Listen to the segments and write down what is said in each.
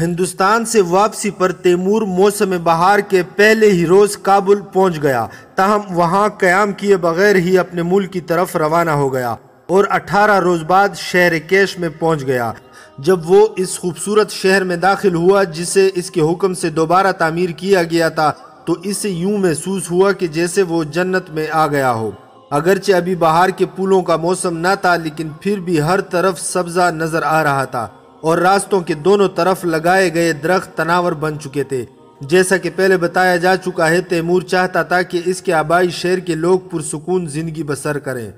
हिंदुस्तान से वापसी पर तैमूर मौसम बहार के पहले ही रोज़ काबुल पहुंच गया ताहम वहां क्याम किए बगैर ही अपने मुल्क की तरफ रवाना हो गया और 18 रोज़ बाद शहर कैश में पहुंच गया जब वो इस खूबसूरत शहर में दाखिल हुआ जिसे इसके हुक्म से दोबारा तामीर किया गया था तो इसे यूं महसूस हुआ कि जैसे वो जन्नत में आ गया हो अगरचे अभी बाहर के पुलों का मौसम न था लेकिन फिर भी हर तरफ सब्ज़ा नज़र आ रहा था और रास्तों के दोनों तरफ लगाए गए दरख्त तनावर बन चुके थे जैसा कि पहले बताया जा चुका है तैमूर चाहता था कि इसके आबाई शहर के लोग पुरसकून जिंदगी बसर करें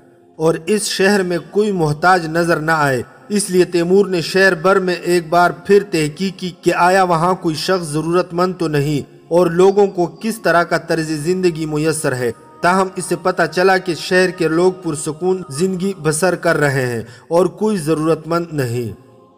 और इस शहर में कोई मोहताज नज़र न आए इसलिए तैमूर ने शहर भर में एक बार फिर तहकी की कि आया वहाँ कोई शख्स ज़रूरतमंद तो नहीं और लोगों को किस तरह का तर्ज ज़िंदगी मैसर है ताहम इसे पता चला कि शहर के लोग पुरसकून ज़िंदगी बसर कर रहे हैं और कोई ज़रूरतमंद नहीं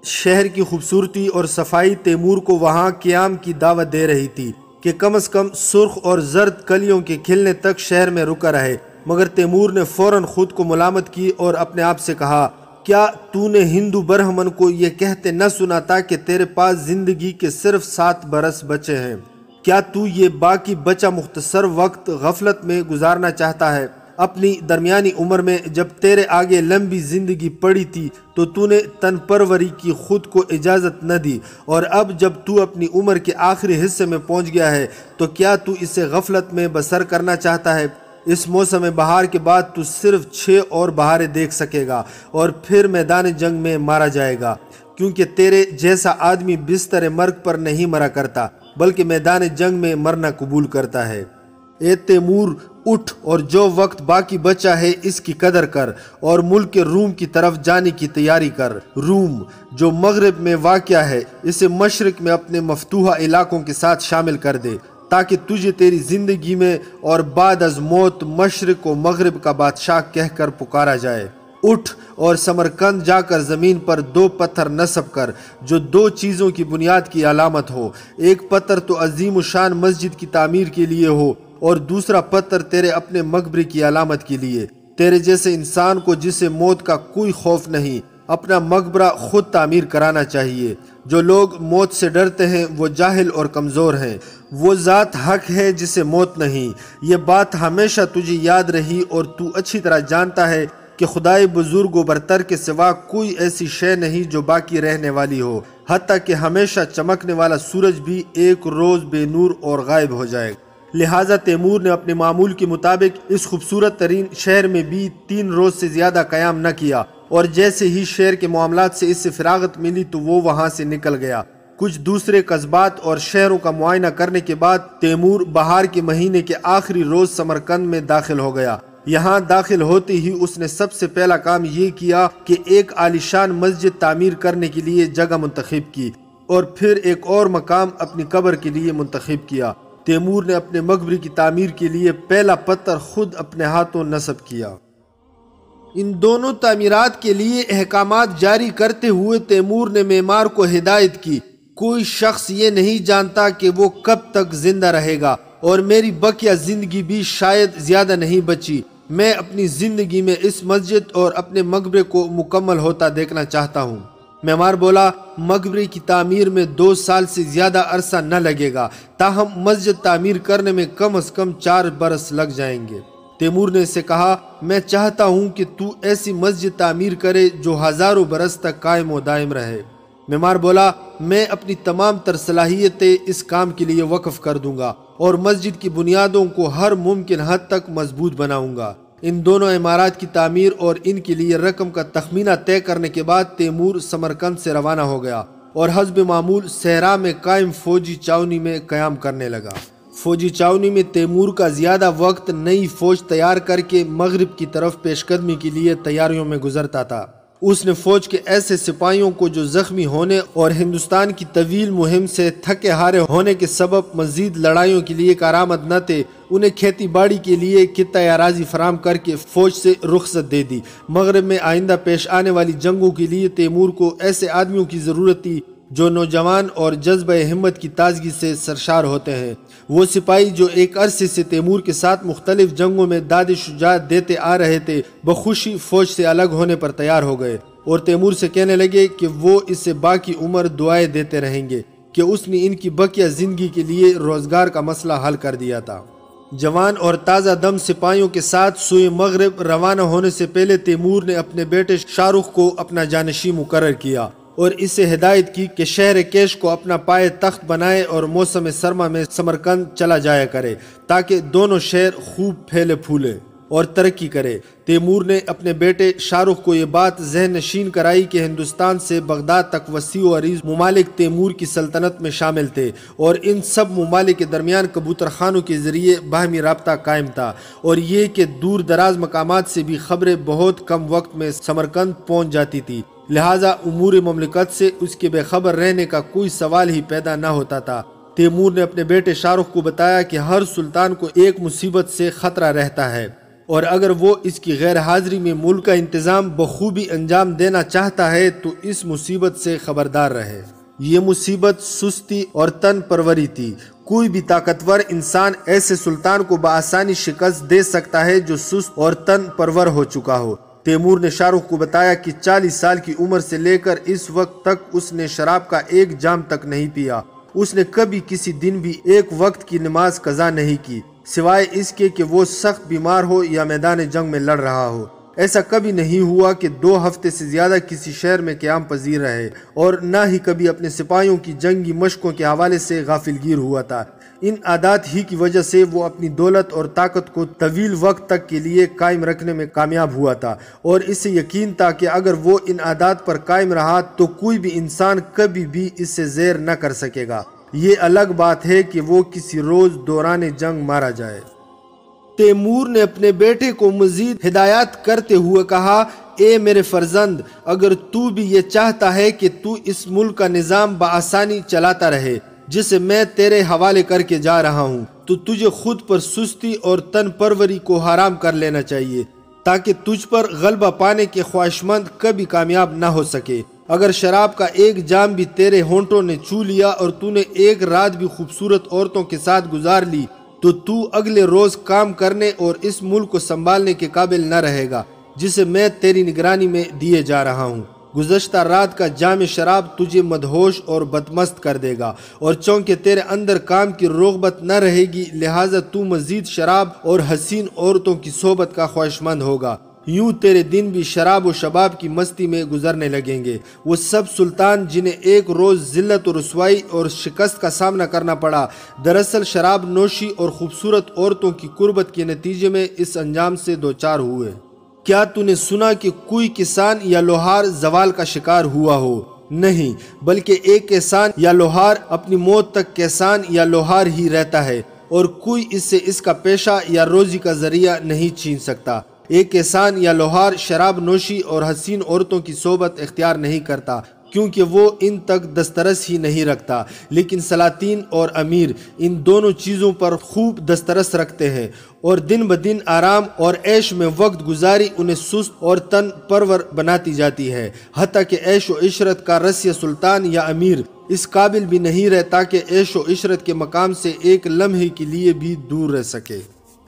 शहर की खूबसूरती और सफाई तैमूर को वहाँ क्याम की दावत दे रही थी कि कम अज़ कम सुर्ख और जर्द कलियों के खिलने तक शहर में रुका रहे मगर तैमूर ने फ़ौर ख़ुद को मलामत की और अपने आप से कहा क्या तूने हिंदू ब्रह्मन को यह कहते न सुना था कि तेरे पास ज़िंदगी के सिर्फ सात बरस बचे हैं क्या तू ये बाकी बचा मुख्तसर वक्त गफलत में गुजारना चाहता है अपनी दरमियानी उम्र में जब तेरे आगे लंबी ज़िंदगी पड़ी थी तो तूने तन परवरी की खुद को इजाज़त न दी और अब जब तू अपनी उम्र के आखिरी हिस्से में पहुंच गया है तो क्या तू इसे गफलत में बसर करना चाहता है इस मौसम बहार के बाद तू सिर्फ छः और बहारें देख सकेगा और फिर मैदान जंग में मारा जाएगा क्योंकि तेरे जैसा आदमी बिस्तर मर्ग पर नहीं मरा करता बल्कि मैदान जंग में मरना कबूल करता है ए तैमूर उठ और जो वक्त बाकी बचा है इसकी कदर कर और मुल्क के रूम की तरफ जाने की तैयारी कर रूम जो मगरब में वाक़ है इसे मशरक में अपने मफतूहा इलाकों के साथ शामिल कर दे ताकि तुझे तेरी ज़िंदगी में और बाद अज मौत मशरक व मगरब का बादशाह कहकर पुकारा जाए उठ और समरकंद जाकर ज़मीन पर दो पत्थर नसब कर जो दो चीज़ों की बुनियाद की अलामत हो एक पत्थर तो अजीम शान मस्जिद की तामीर के लिए हो और दूसरा पत्थर तेरे अपने मकबरे की अलामत के लिए तेरे जैसे इंसान को जिसे मौत का कोई खौफ नहीं अपना मकबरा खुद तामीर कराना चाहिए जो लोग मौत से डरते हैं वो जाहिल और कमज़ोर हैं वो ज़ात हक है जिसे मौत नहीं ये बात हमेशा तुझे याद रही और तू अच्छी तरह जानता है कि खुदाई बुजुर्ग बरतर के सिवा कोई ऐसी शय नहीं जो बाकी रहने वाली हो हती कि हमेशा चमकने वाला सूरज भी एक रोज़ बेनूर और गायब हो जाएगा लिहाजा तैमूर ने अपने मामूल के मुताबिक इस खूबसूरत तरीन शहर में भी तीन रोज़ से ज़्यादा क़्याम न किया और जैसे ही शहर के मामला से इससे फिरागत मिली तो वो वहाँ से निकल गया कुछ दूसरे कस्बात और शहरों का मुआयना करने के बाद तैमूर बहार के महीने के आखिरी रोज़ समरकंद में दाखिल हो गया यहाँ दाखिल होते ही उसने सबसे पहला काम ये किया कि एक आलिशान मस्जिद तामीर करने के लिए जगह मुंतखब की और फिर एक और मकाम अपनी कबर के लिए मुंतखब किया तैमूर ने अपने मकबरे की तमीर के लिए पहला पत्थर खुद अपने हाथों नस्ब किया इन दोनों तमीरत के लिए अहकाम जारी करते हुए तैमूर ने मेमार को हिदायत की कोई शख्स ये नहीं जानता कि वो कब तक जिंदा रहेगा और मेरी बकिया ज़िंदगी भी शायद ज़्यादा नहीं बची मैं अपनी ज़िंदगी में इस मस्जिद और अपने मकबरे को मुकम्मल होता देखना चाहता हूँ मेमार बोला मकबरे की तामीर में दो साल से ज़्यादा अरसा न लगेगा ताहम मस्जिद तामीर करने में कम अज़ कम चार बरस लग जाएंगे तैमूर ने इसे कहा मैं चाहता हूँ कि तू ऐसी मस्जिद तामीर करे जो हज़ारों बरस तक कायम व दायम रहे मेमार बोला मैं अपनी तमाम तर सलाहियतें इस काम के लिए वक्फ़ कर दूंगा और मस्जिद की बुनियादों को हर मुमकिन हद तक मजबूत बनाऊँगा इन दोनों इमारत की तमीर और इनके लिए रकम का तखमीना तय करने के बाद तैमूर समरकंद से रवाना हो गया और हजब मामूल सहरा में कायम फौजी चावनी में क्याम करने लगा फौजी चावनी में तैमूर का ज़्यादा वक्त नई फौज तैयार करके मगरब की तरफ पेशकदमी के लिए तैयारियों में गुजरता था उसने फौज के ऐसे सिपाहियों को जो जख्मी होने और हिंदुस्तान की तवील मुहिम से थके हारे होने के सबब मजीद लड़ाइयों के लिए कारामद न थे उन्हें खेती बाड़ी के लिए कितना आराजी फराम करके फौज से रुख्सत दे दी मगरब में आइंदा पेश आने वाली जंगों के लिए तैमूर को ऐसे आदमियों की ज़रूरत थी जो नौजवान और जज्ब हिम्मत की ताजगी से सरशार होते हैं वो सिपाही जो एक अरसे से तैमूर के साथ मुख्तलिफ जंगों में दाद शुजात देते आ रहे थे बखुशी फौज से अलग होने पर तैयार हो गए और तैमूर से कहने लगे कि वो इससे बाकी उम्र दुआएं देते रहेंगे कि उसने इनकी बकिया ज़िंदगी के लिए रोज़गार का मसला हल कर दिया था जवान और ताज़ा दम सिपाहियों के साथ सुई मगरब रवाना होने से पहले तैमूर ने अपने बेटे शाहरुख को अपना जानशी मुकर किया और इसे हिदायत की कि शहर केश को अपना पाए तख्त बनाए और मौसम सरमा में समरकंद चला जाया करे ताकि दोनों शहर खूब फैले फूले और तरक्की करे तैमूर ने अपने बेटे शाहरुख को ये बात जहन नशीन कराई कि हिंदुस्तान से बगदाद तक वसी अरीज ममालिक तैमूर की सल्तनत में शामिल थे और इन सब ममालिक के दरमियान कबूतर खानों के ज़रिए बाहमी रबता कायम था और ये कि दूर दराज मकाम से भी खबरें बहुत कम वक्त में समरकंद पहुँच जाती थी लिहाजा उमूर ममलिकत से उसके बेखबर रहने का कोई सवाल ही पैदा न होता था तैमूर ने अपने बेटे शाहरुख को बताया कि हर सुल्तान को एक मुसीबत से ख़तरा रहता है और अगर वो इसकी गैर हाजिरी में मुल्क का इंतज़ाम बखूबी अंजाम देना चाहता है तो इस मुसीबत से खबरदार रहे ये मुसीबत सुस्ती और तन परवरी थी कोई भी ताकतवर इंसान ऐसे सुल्तान को बसानी शिकस्त दे सकता है जो सुस्त और तन परवर हो चुका हो तैमूर ने शाहरुख को बताया कि 40 साल की उम्र से लेकर इस वक्त तक उसने शराब का एक जाम तक नहीं पिया उसने कभी किसी दिन भी एक वक्त की नमाज कजा नहीं की सिवाय इसके कि वो सख्त बीमार हो या मैदान जंग में लड़ रहा हो ऐसा कभी नहीं हुआ कि दो हफ्ते से ज़्यादा किसी शहर में क्याम पजीर रहे और न ही कभी अपने सिपाहियों की जंगी मशकों के हवाले से गाफिलगिर हुआ था इन आदात ही की वजह से वो अपनी दौलत और ताकत को तवील वक्त तक के लिए कायम रखने में कामयाब हुआ था और इसे यकीन था कि अगर वो इन आदात पर कायम रहा तो कोई भी इंसान कभी भी इससे जेर न कर सकेगा ये अलग बात है कि वो किसी रोज़ दौरान जंग मारा जाए तैमूर ने अपने बेटे को मजीद हिदायत करते हुए कहा ए मेरे फर्जंद अगर तू भी ये चाहता है कि तू इस मुल्क का निज़ाम बसानी चलाता रहे जिसे मैं तेरे हवाले करके जा रहा हूँ तो तुझे खुद पर सुस्ती और तन परवरी को हराम कर लेना चाहिए ताकि तुझ पर गलबा पाने के ख्वाहिशमंद कभी कामयाब ना हो सके अगर शराब का एक जाम भी तेरे होंठों ने छू लिया और तूने एक रात भी खूबसूरत औरतों के साथ गुजार ली तो तू अगले रोज काम करने और इस मुल्क को संभालने के काबिल न रहेगा जिसे मैं तेरी निगरानी में दिए जा रहा हूँ गुजशत रात का जाम शराब तुझे मदहोश और बदमस्त कर देगा और चूँकि तेरे अंदर काम की रोगबत न रहेगी लिहाजा तू मज़ीद शराब और हसीन औरतों की सोबत का ख्वाहिशमंद होगा यूं तेरे दिन भी शराब व शबाब की मस्ती में गुजरने लगेंगे वो सब सुल्तान जिन्हें एक रोज़ जिल्लत और रसवाई और शिकस्त का सामना करना पड़ा दरअसल शराब नोशी और ख़ूबसूरत औरतों की कुर्बत के नतीजे में इस अंजाम से दो चार हुए क्या तूने सुना कि कोई किसान या लोहार जवाल का शिकार हुआ हो नहीं बल्कि एक किसान या लोहार अपनी मौत तक किसान या लोहार ही रहता है और कोई इससे इसका पेशा या रोजी का जरिया नहीं छीन सकता एक किसान या लोहार शराब नोशी और हसीन औरतों की सोबत इख्तियार नहीं करता क्योंकि वो इन तक दस्तरस ही नहीं रखता लेकिन सलातीन और अमीर इन दोनों चीज़ों पर खूब दस्तरस रखते हैं और दिन ब दिन आराम और ऐश में वक्त गुजारी उन्हें सुस्त और तन परवर बनाती जाती है हती कि ऐश व इशरत का रस्य सुल्तान या अमीर इस काबिल भी नहीं रहता कि ऐश व इशरत के मकाम से एक लम्हे के लिए भी दूर रह सके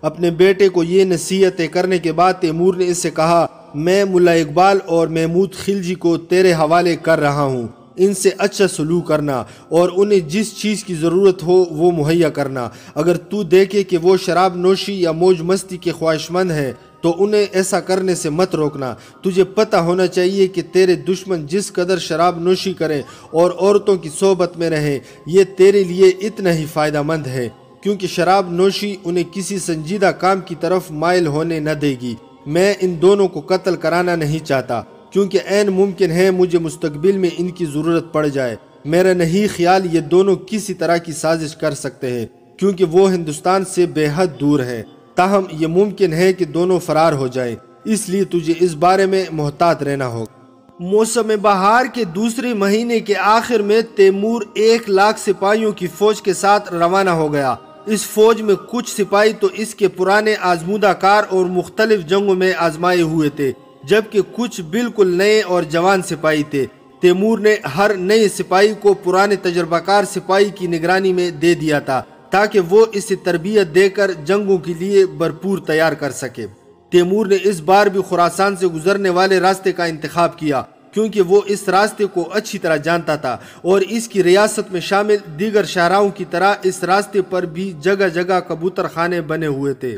अपने बेटे को ये नसीहतें करने के बाद तैमूर ने इससे कहा मैं मुला इकबाल और महमूद खिलजी को तेरे हवाले कर रहा हूँ इनसे अच्छा सलूक करना और उन्हें जिस चीज़ की ज़रूरत हो वो मुहैया करना अगर तू देखे कि वो शराब नोशी या मौज मस्ती के ख्वाहिशमंद हैं तो उन्हें ऐसा करने से मत रोकना तुझे पता होना चाहिए कि तेरे दुश्मन जिस कदर शराब नोशी करें और औरतों की सोबत में रहें ये तेरे लिए इतना ही फ़ायदा मंद है क्योंकि शराब नोशी उन्हें किसी संजीदा काम की तरफ मायल होने न देगी मैं इन दोनों को कत्ल कराना नहीं चाहता क्योंकि एन मुमकिन है मुझे मुस्तबिल में इनकी ज़रूरत पड़ जाए मेरा नहीं ख्याल ये दोनों किसी तरह की साजिश कर सकते हैं क्योंकि वो हिंदुस्तान से बेहद दूर हैं ताहम ये मुमकिन है कि दोनों फरार हो जाएं इसलिए तुझे इस बारे में मोहतात रहना होगा मौसम बहार के दूसरे महीने के आखिर में तैमूर एक लाख सिपाहियों की फौज के साथ रवाना हो गया इस फौज में कुछ सिपाही तो इसके पुराने आजमूदा कार और मुख्तलिफ जंगों में आजमाए हुए थे जबकि कुछ बिल्कुल नए और जवान सिपाही थे तैमूर ने हर नए सिपाही को पुराने तजर्बाकार सिपाही की निगरानी में दे दिया था ताकि वो इसे तरबियत देकर जंगों के लिए भरपूर तैयार कर सके तैमूर ने इस बार भी खुरासान से गुजरने वाले रास्ते का इंतखब किया क्योंकि वो इस रास्ते को अच्छी तरह जानता था और इसकी रियासत में शामिल दीगर शाहराओं की तरह इस रास्ते पर भी जगह जगह कबूतर खाने बने हुए थे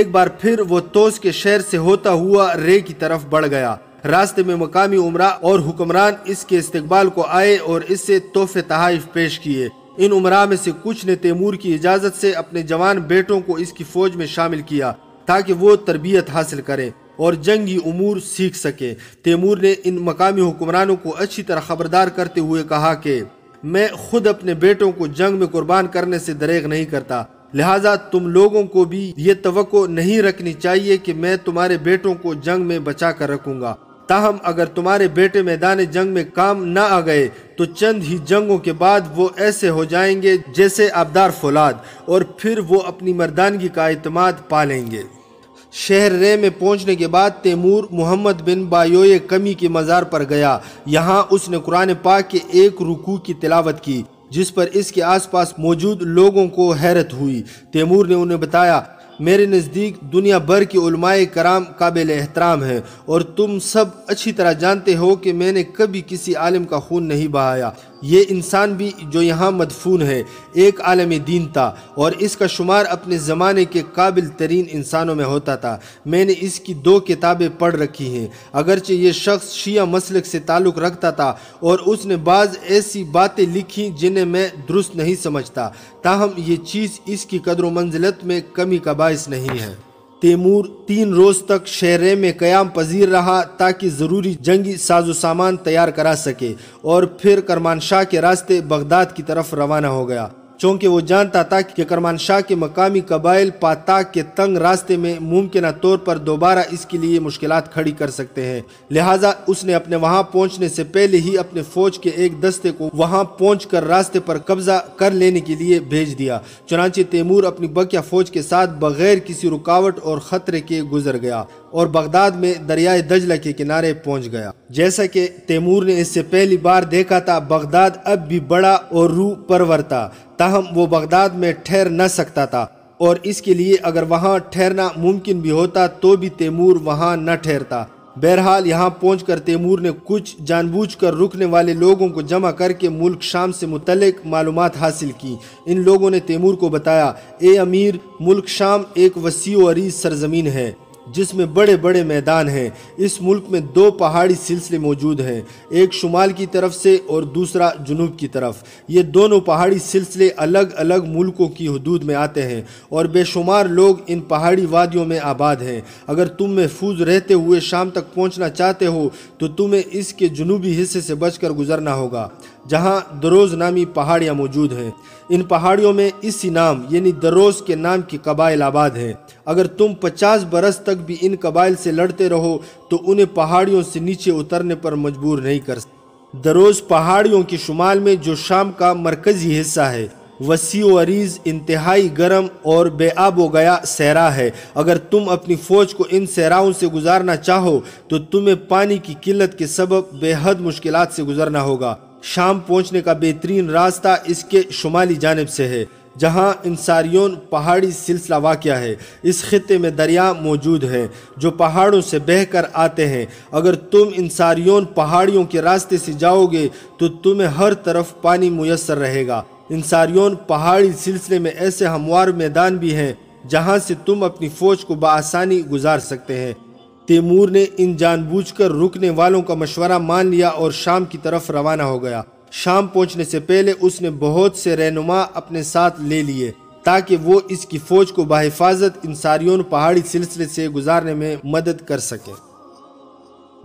एक बार फिर वो तोस के शहर से होता हुआ रे की तरफ बढ़ गया रास्ते में मकामी उमरा और हुक्मरान इसके इस्तकबाल को आए और इससे तोहफे तहाइफ पेश किए इन उमरा में से कुछ ने तैमूर की इजाज़त से अपने जवान बेटों को इसकी फ़ौज में शामिल किया ताकि वो तरबियत हासिल करें और जंगी उमूर सीख सके तैमूर ने इन मकामी हुक्मरानों को अच्छी तरह खबरदार करते हुए कहा कि मैं खुद अपने बेटों को जंग में कुर्बान करने से दरेग नहीं करता लिहाजा तुम लोगों को भी ये तो नहीं रखनी चाहिए कि मैं तुम्हारे बेटों को जंग में बचा कर रखूँगा ताहम अगर तुम्हारे बेटे मैदान जंग में काम न आ गए तो चंद ही जंगों के बाद वो ऐसे हो जाएंगे जैसे आबदार फौलाद और फिर वो अपनी मर्दानगी का अतमाद पा लेंगे शहर रे में पहुंचने के बाद तैमूर मोहम्मद बिन बायोए कमी के मज़ार पर गया यहाँ उसने कुरान पाक के एक रुकू की तिलावत की जिस पर इसके आसपास मौजूद लोगों को हैरत हुई तैमूर ने उन्हें बताया मेरे नज़दीक दुनिया भर की उलमाए कराम काबिल एहतराम है और तुम सब अच्छी तरह जानते हो कि मैंने कभी किसी आलिम का खून नहीं बहाया ये इंसान भी जो यहाँ मदफून है एक आलम दीन था और इसका शुमार अपने ज़माने के काबिल तरीन इंसानों में होता था मैंने इसकी दो किताबें पढ़ रखी हैं अगरचे ये शख्स शिया मसलक से ताल्लुक़ रखता था और उसने बाज़ ऐसी बातें लिखी जिन्हें मैं दुरुस्त नहीं समझता ताहम ये चीज़ इसकी कदर मंजिलत में कमी का बायस नहीं है तैमूर तीन रोज तक शहर में क्याम पजीर रहा ताकि ज़रूरी जंगी साजो सामान तैयार करा सके और फिर करमान शाह के रास्ते बगदाद की तरफ रवाना हो गया चूँकि वो जानता था कि करमान शाह के मकामी कबाइल पाताक के तंग रास्ते में मुमकिन तौर पर दोबारा इसके लिए मुश्किल खड़ी कर सकते हैं लिहाजा उसने अपने वहाँ पहुँचने से पहले ही अपने फौज के एक दस्ते को वहाँ पहुँच कर रास्ते पर कब्जा कर लेने के लिए भेज दिया चुनाचे तैमूर अपनी बकिया फौज के साथ बगैर किसी रुकावट और ख़तरे के गुजर गया और बगदाद में दरियाए दजला के किनारे पहुंच गया जैसा कि तैमूर ने इससे पहली बार देखा था बगदाद अब भी बड़ा और रू परवर था ताहम वो बगदाद में ठहर न सकता था और इसके लिए अगर वहाँ ठहरना मुमकिन भी होता तो भी तैमूर वहाँ न ठहरता बहरहाल यहाँ पहुँच कर तैमूर ने कुछ जानबूझ कर रुकने वाले लोगों को जमा करके मुल्क शाम से मुतलक मालूम हासिल की इन लोगों ने तैमूर को बताया ए अमीर मुल्क शाम एक वसी अरीज सरजमीन है जिसमें बड़े बड़े मैदान हैं इस मुल्क में दो पहाड़ी सिलसिले मौजूद हैं एक शुमाल की तरफ से और दूसरा जुनूब की तरफ ये दोनों पहाड़ी सिलसिले अलग अलग मुल्कों की हदूद में आते हैं और बेशुमार लोग इन पहाड़ी वादियों में आबाद हैं अगर तुम महफूज रहते हुए शाम तक पहुँचना चाहते हो तो तुम्हें इसके जुनूबी हिस्से से बचकर गुजरना होगा जहाँ दरोज़ नामी पहाड़ियाँ मौजूद हैं इन पहाड़ियों में इसी नाम यानी दरोज के नाम की कबाइल आबाद हैं अगर तुम 50 बरस तक भी इन कबाइल से लड़ते रहो तो उन्हें पहाड़ियों से नीचे उतरने पर मजबूर नहीं कर दरोज पहाड़ियों के शुमाल में जो शाम का मरकजी हिस्सा है वसी अरीज इंतहाई गर्म और बेआब व गया सहरा है अगर तुम अपनी फ़ौज को इन सहराओं से गुजारना चाहो तो तुम्हें पानी की किल्लत के सबब बेहद मुश्किल से गुजरना होगा शाम पहुंचने का बेहतरीन रास्ता इसके शुमाली जानब से है जहां इंसारियोन पहाड़ी सिलसिला वाक़ है इस खत्े में दरिया मौजूद हैं जो पहाड़ों से बह कर आते हैं अगर तुम इंसारियोन पहाड़ियों के रास्ते से जाओगे तो तुम्हें हर तरफ पानी मैसर रहेगा इंसारियोन पहाड़ी सिलसिले में ऐसे हमवार मैदान भी हैं जहाँ से तुम अपनी फ़ौज को बसानी गुजार सकते हैं तैमूर ने इन जानबूझकर रुकने वालों का मशवरा मान लिया और शाम की तरफ रवाना हो गया शाम पहुंचने से पहले उसने बहुत से रहनुमा अपने साथ ले लिए ताकि वो इसकी फौज को बाहिफाजत इंसारियों पहाड़ी सिलसिले से गुजारने में मदद कर सके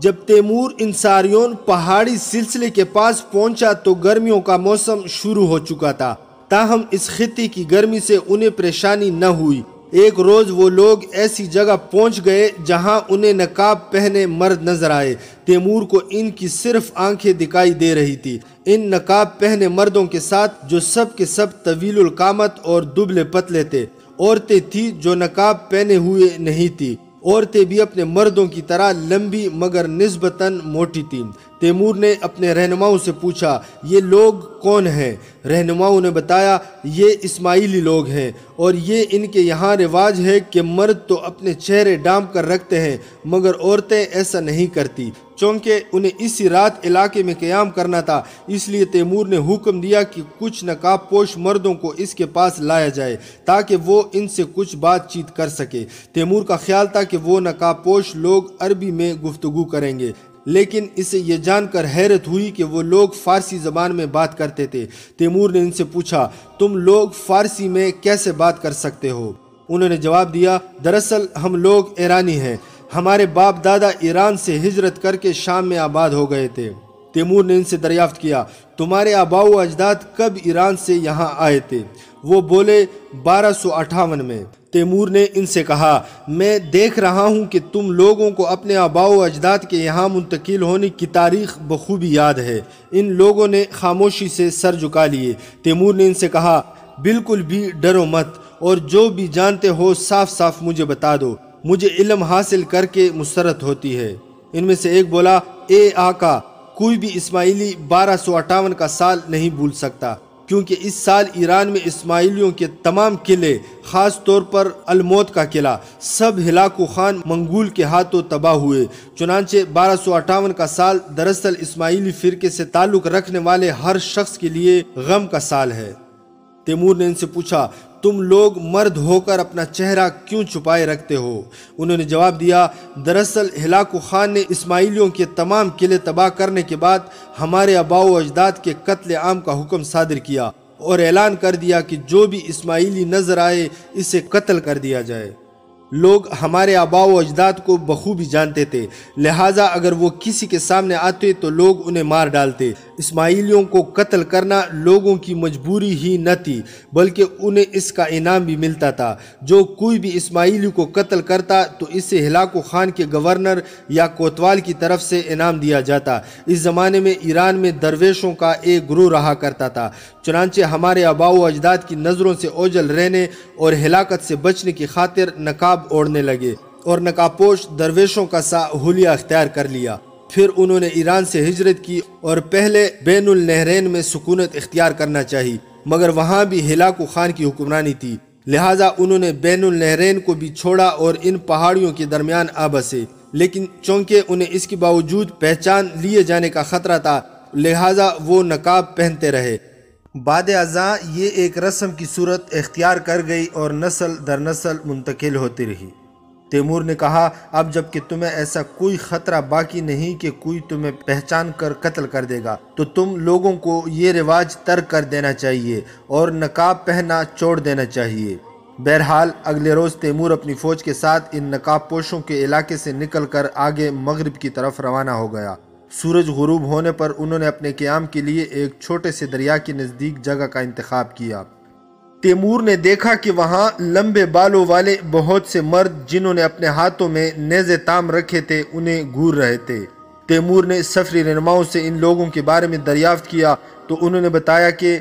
जब तैमूर इंसारियों पहाड़ी सिलसिले के पास पहुंचा तो गर्मियों का मौसम शुरू हो चुका था ताहम इस खत्े की गर्मी से उन्हें परेशानी न हुई एक रोज़ वो लोग ऐसी जगह पहुंच गए जहां उन्हें नकाब पहने मर्द नजर आए तैमूर को इनकी सिर्फ आंखें दिखाई दे रही थी इन नकाब पहने मर्दों के साथ जो सब के सब तवीलकामत और दुबले पतले थे औरतें थी जो नकाब पहने हुए नहीं थी औरतें भी अपने मर्दों की तरह लंबी मगर नस्बता मोटी थीं तैमूर ने अपने रहनुमाओं से पूछा ये लोग कौन हैं रहनुमाओं ने बताया ये इस्माइली लोग हैं और ये इनके यहाँ रिवाज है कि मर्द तो अपने चेहरे डांप कर रखते हैं मगर औरतें ऐसा नहीं करती चूँकि उन्हें इसी रात इलाके में क्याम करना था इसलिए तैमूर ने हुक्म दिया कि कुछ नकाब पोश मर्दों को इसके पास लाया जाए ताकि वो इनसे कुछ बातचीत कर सके तैमूर का ख्याल था कि वो नकाब पोश लोग अरबी में गुफ्तु करेंगे लेकिन इसे ये जानकर हैरत हुई कि वो लोग फारसी ज़बान में बात करते थे तैमूर ने इनसे पूछा तुम लोग फारसी में कैसे बात कर सकते हो उन्होंने जवाब दिया दरअसल हम लोग ईरानी हैं हमारे बाप दादा ईरान से हिजरत करके शाम में आबाद हो गए थे तैमूर ने इनसे दरियाफ्त किया तुम्हारे आबाऊ अजदाद कब ईरान से यहाँ आए थे वो बोले बारह में तैमूर ने इनसे कहा मैं देख रहा हूं कि तुम लोगों को अपने आबाओ अजदाद के यहाँ मुंतकिल होने की तारीख बखूबी याद है इन लोगों ने खामोशी से सर झुका लिए तैमूर ने इनसे कहा बिल्कुल भी डरो मत और जो भी जानते हो साफ साफ मुझे बता दो मुझे इलम हासिल करके मुसरत होती है इनमें से एक बोला ए आका कोई भी इस्माइली बारह सौ अट्ठावन का साल नहीं भूल सकता क्योंकि इस साल ईरान में इस्माइलियों के तमाम किले ख़ास तौर पर अलमौत का किला सब हिलाकू खान मंगूल के हाथों तबाह हुए चुनाचे बारह सौ अट्ठावन का साल दरअसल इसमाइली फ़िरके से ताल्लुक़ रखने वाले हर शख्स के लिए गम का साल है तैमूर ने इनसे पूछा तुम लोग मर्द होकर अपना चेहरा क्यों छुपाए रखते हो उन्होंने जवाब दिया दरअसल हिलाकू खान ने इस्माइलियों के तमाम किले तबाह करने के बाद हमारे अबाऊ अजदाद के कत्ल आम का हुक्म सादिर किया और ऐलान कर दिया कि जो भी इस्माइली नजर आए इसे कत्ल कर दिया जाए लोग हमारे आबाओ अजदाद को बखूबी जानते थे लिहाजा अगर वो किसी के सामने आते तो लोग उन्हें मार डालते इस्माइलियों को कत्ल करना लोगों की मजबूरी ही न थी बल्कि उन्हें इसका इनाम भी मिलता था जो कोई भी इस्माइली को कत्ल करता तो इसे हिलाकू खान के गवर्नर या कोतवाल की तरफ से इनाम दिया जाता इस ज़माने में ईरान में दरवेशों का एक गुरु रहा करता था चुनानचे हमारे आबाऊ अजदाद की नज़रों से ओझल रहने और हिलात से बचने की खातिर नकाब ओढ़ने लगे और नकापोश दरवेशों का सा हुलिया अख्तियार कर लिया फिर उन्होंने ईरान से हिजरत की और पहले बैनुल नहरेन में सुकूनत इख्तियार करना चाहिए मगर वहाँ भी हिलाकू खान की हुक्मरानी थी लिहाजा उन्होंने बैनुल नहरेन को भी छोड़ा और इन पहाड़ियों के दरमियान आ बसे लेकिन चूंकि उन्हें इसके बावजूद पहचान लिए जाने का ख़तरा था लिहाजा वो नकाब पहनते रहे बाद अज़ा ये एक रस्म की सूरत इख्तियार कर गई और नस्ल दर नस्ल मुंतकिल होती रही तैमूर ने कहा अब जबकि तुम्हें ऐसा कोई ख़तरा बाकी नहीं कि कोई तुम्हें पहचान कर कत्ल कर देगा तो तुम लोगों को ये रिवाज तर्क कर देना चाहिए और नकाब पहना छोड़ देना चाहिए बहरहाल अगले रोज़ तैमूर अपनी फ़ौज के साथ इन नकाब पोशों के इलाके से निकल कर आगे मगरब की तरफ रवाना हो गया सूरज गुरूब होने पर उन्होंने अपने क्याम के लिए एक छोटे से दरिया के नज़दीक जगह का इंतखब किया तैमूर ने देखा कि वहाँ लंबे बालों वाले बहुत से मर्द जिन्होंने अपने हाथों में नेजे ताम रखे थे उन्हें घूर रहे थे तैमूर ने सफरी रहनुमाओं से इन लोगों के बारे में दरियाफ्त किया तो उन्होंने बताया कि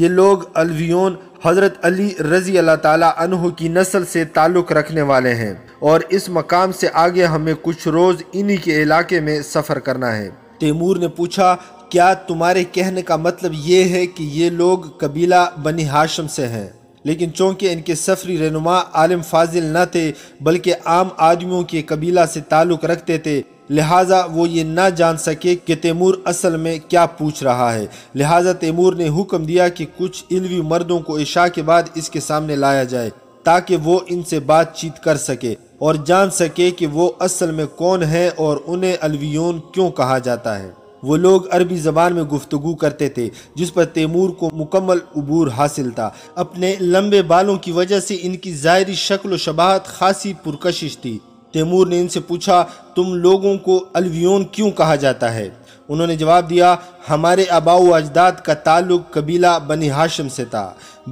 ये लोग अलवियोन हज़रत अली रज़ी अल्लाह तह की नस्ल से ताल्लुक़ रखने वाले हैं और इस मकाम से आगे हमें कुछ रोज़ इन्हीं के इलाके में सफ़र करना है तैमूर ने पूछा क्या तुम्हारे कहने का मतलब ये है कि ये लोग कबीला बनी हाशम से हैं लेकिन चूँकि इनके सफरी रहनुमा आलम फाजिल न थे बल्कि आम आदमियों के कबीला से ताल्लुक़ रखते थे लिहाजा वो ये ना जान सके कि तैमूर असल में क्या पूछ रहा है लिहाजा तैमूर ने हुक्म दिया कि कुछ इलवी मर्दों को इशा के बाद इसके सामने लाया जाए ताकि वो इनसे बातचीत कर सके और जान सके कि वो असल में कौन है और उन्हें अलवियोन क्यों कहा जाता है वो लोग अरबी ज़बान में गुफ्तु करते थे जिस पर तैमूर को मुकम्मल अबूर हासिल था अपने लंबे बालों की वजह से इनकी ज़ाहरी शक्ल शबाहत खासी पुरकशिश थी तैमूर ने इनसे पूछा तुम लोगों को अलवियोन क्यों कहा जाता है उन्होंने जवाब दिया हमारे आबाऊ अजदाद का ताल्लुक कबीला बनी हाशम से था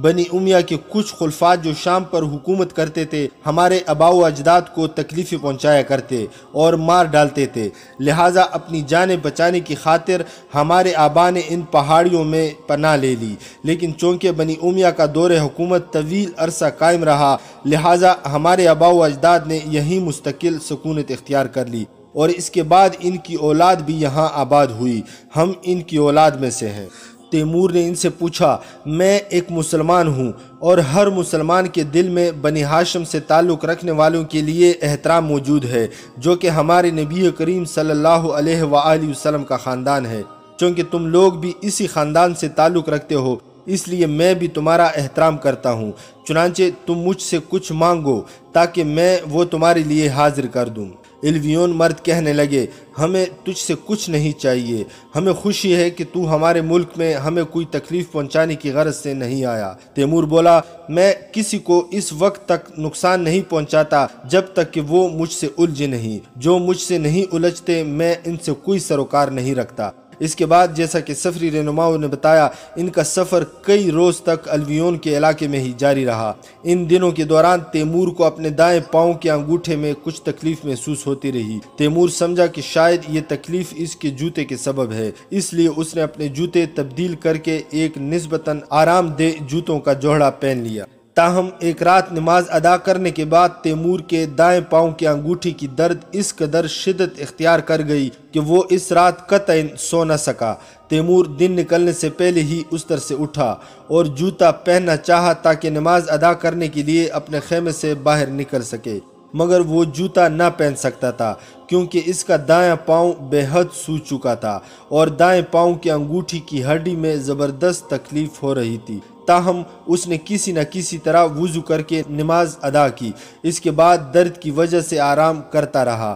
बनी उमिया के कुछ खुलफात जो शाम पर हुकूमत करते थे हमारे आबाऊ अजदाद को तकलीफ़ें पहुंचाया करते और मार डालते थे लिहाजा अपनी जानें बचाने की खातिर हमारे आबा ने इन पहाड़ियों में पनाह ले ली लेकिन चूँकि बनी उमिया का दौर हुकूमत तवील अरसा कायम रहा लिहाजा हमारे आबाऊ अजदाद ने यही मुस्तकिल सकूनत इख्तियार कर ली और इसके बाद इनकी औलाद भी यहाँ आबाद हुई हम इनकी औलाद में से हैं तैमूर ने इनसे पूछा मैं एक मुसलमान हूँ और हर मुसलमान के दिल में बनी हाशम से ताल्लुक़ रखने वालों के लिए एहतराम मौजूद है जो कि हमारे नबी करीम सल्लल्लाहु अलैहि वसल्लम का ख़ानदान है क्योंकि तुम लोग भी इसी ख़ानदान से ताल्लुक़ रखते हो इसलिए मैं भी तुम्हारा एहतराम करता हूँ चुनाचे तुम मुझसे कुछ मांगो ताकि मैं वो तुम्हारे लिए हाजिर कर दूँ एलवियोन मर्द कहने लगे हमें तुझसे कुछ नहीं चाहिए हमें खुशी है कि तू हमारे मुल्क में हमें कोई तकलीफ़ पहुंचाने की गरज से नहीं आया तैमूर बोला मैं किसी को इस वक्त तक नुकसान नहीं पहुंचाता जब तक कि वो मुझसे उलझे नहीं जो मुझसे नहीं उलझते मैं इनसे कोई सरोकार नहीं रखता इसके बाद जैसा कि सफरी रहनुमाओं ने बताया इनका सफ़र कई रोज़ तक अलवियोन के इलाके में ही जारी रहा इन दिनों के दौरान तैमूर को अपने दाएं पाओं के अंगूठे में कुछ तकलीफ महसूस होती रही तैमूर समझा कि शायद ये तकलीफ इसके जूते के सबब है इसलिए उसने अपने जूते तब्दील करके एक नस्बता आरामदेह जूतों का जोहड़ा पहन लिया ताहम एक रात नमाज अदा करने के बाद तैमूर के दाएं पाँव की अंगूठी की दर्द इस कदर शिदत इख्तियार कर गई कि वो इस रात कतन सो न सका तैमूर दिन निकलने से पहले ही उस तरह से उठा और जूता पहनना चाहा ताकि नमाज अदा करने के लिए अपने खेमे से बाहर निकल सके मगर वो जूता ना पहन सकता था क्योंकि इसका दाया पाँव बेहद सू चुका था और दाएं पाँव की अंगूठी की हड्डी में ज़बरदस्त तकलीफ़ हो रही थी ताहम उसने किसी न किसी तरह वज़ू करके नमाज अदा की इसके बाद दर्द की वजह से आराम करता रहा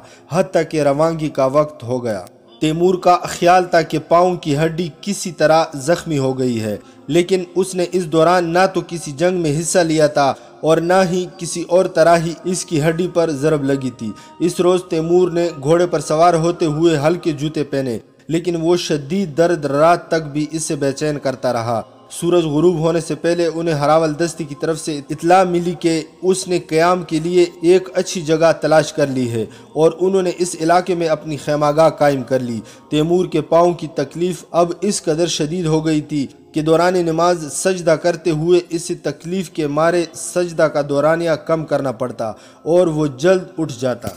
तक के रवानगी का वक्त हो गया तैमूर का ख्याल था कि पाँव की हड्डी किसी तरह ज़ख्मी हो गई है लेकिन उसने इस दौरान ना तो किसी जंग में हिस्सा लिया था और ना ही किसी और तरह ही इसकी हड्डी पर ज़रब लगी थी इस रोज़ तैमूर ने घोड़े पर सवार होते हुए हल्के जूते पहने लेकिन वो शदीद दर्द रात तक भी इससे बेचैन करता रहा सूरज गरूब होने से पहले उन्हें हरावल दस्ती की तरफ से इतला मिली कि उसने क़्याम के लिए एक अच्छी जगह तलाश कर ली है और उन्होंने इस इलाके में अपनी खेमागाह कायम कर ली तैमूर के पाँव की तकलीफ़ अब इस कदर शदीद हो गई थी कि दौरान नमाज सजदा करते हुए इस तकलीफ़ के मारे सजदा का दौरानिया कम करना पड़ता और वो जल्द उठ जाता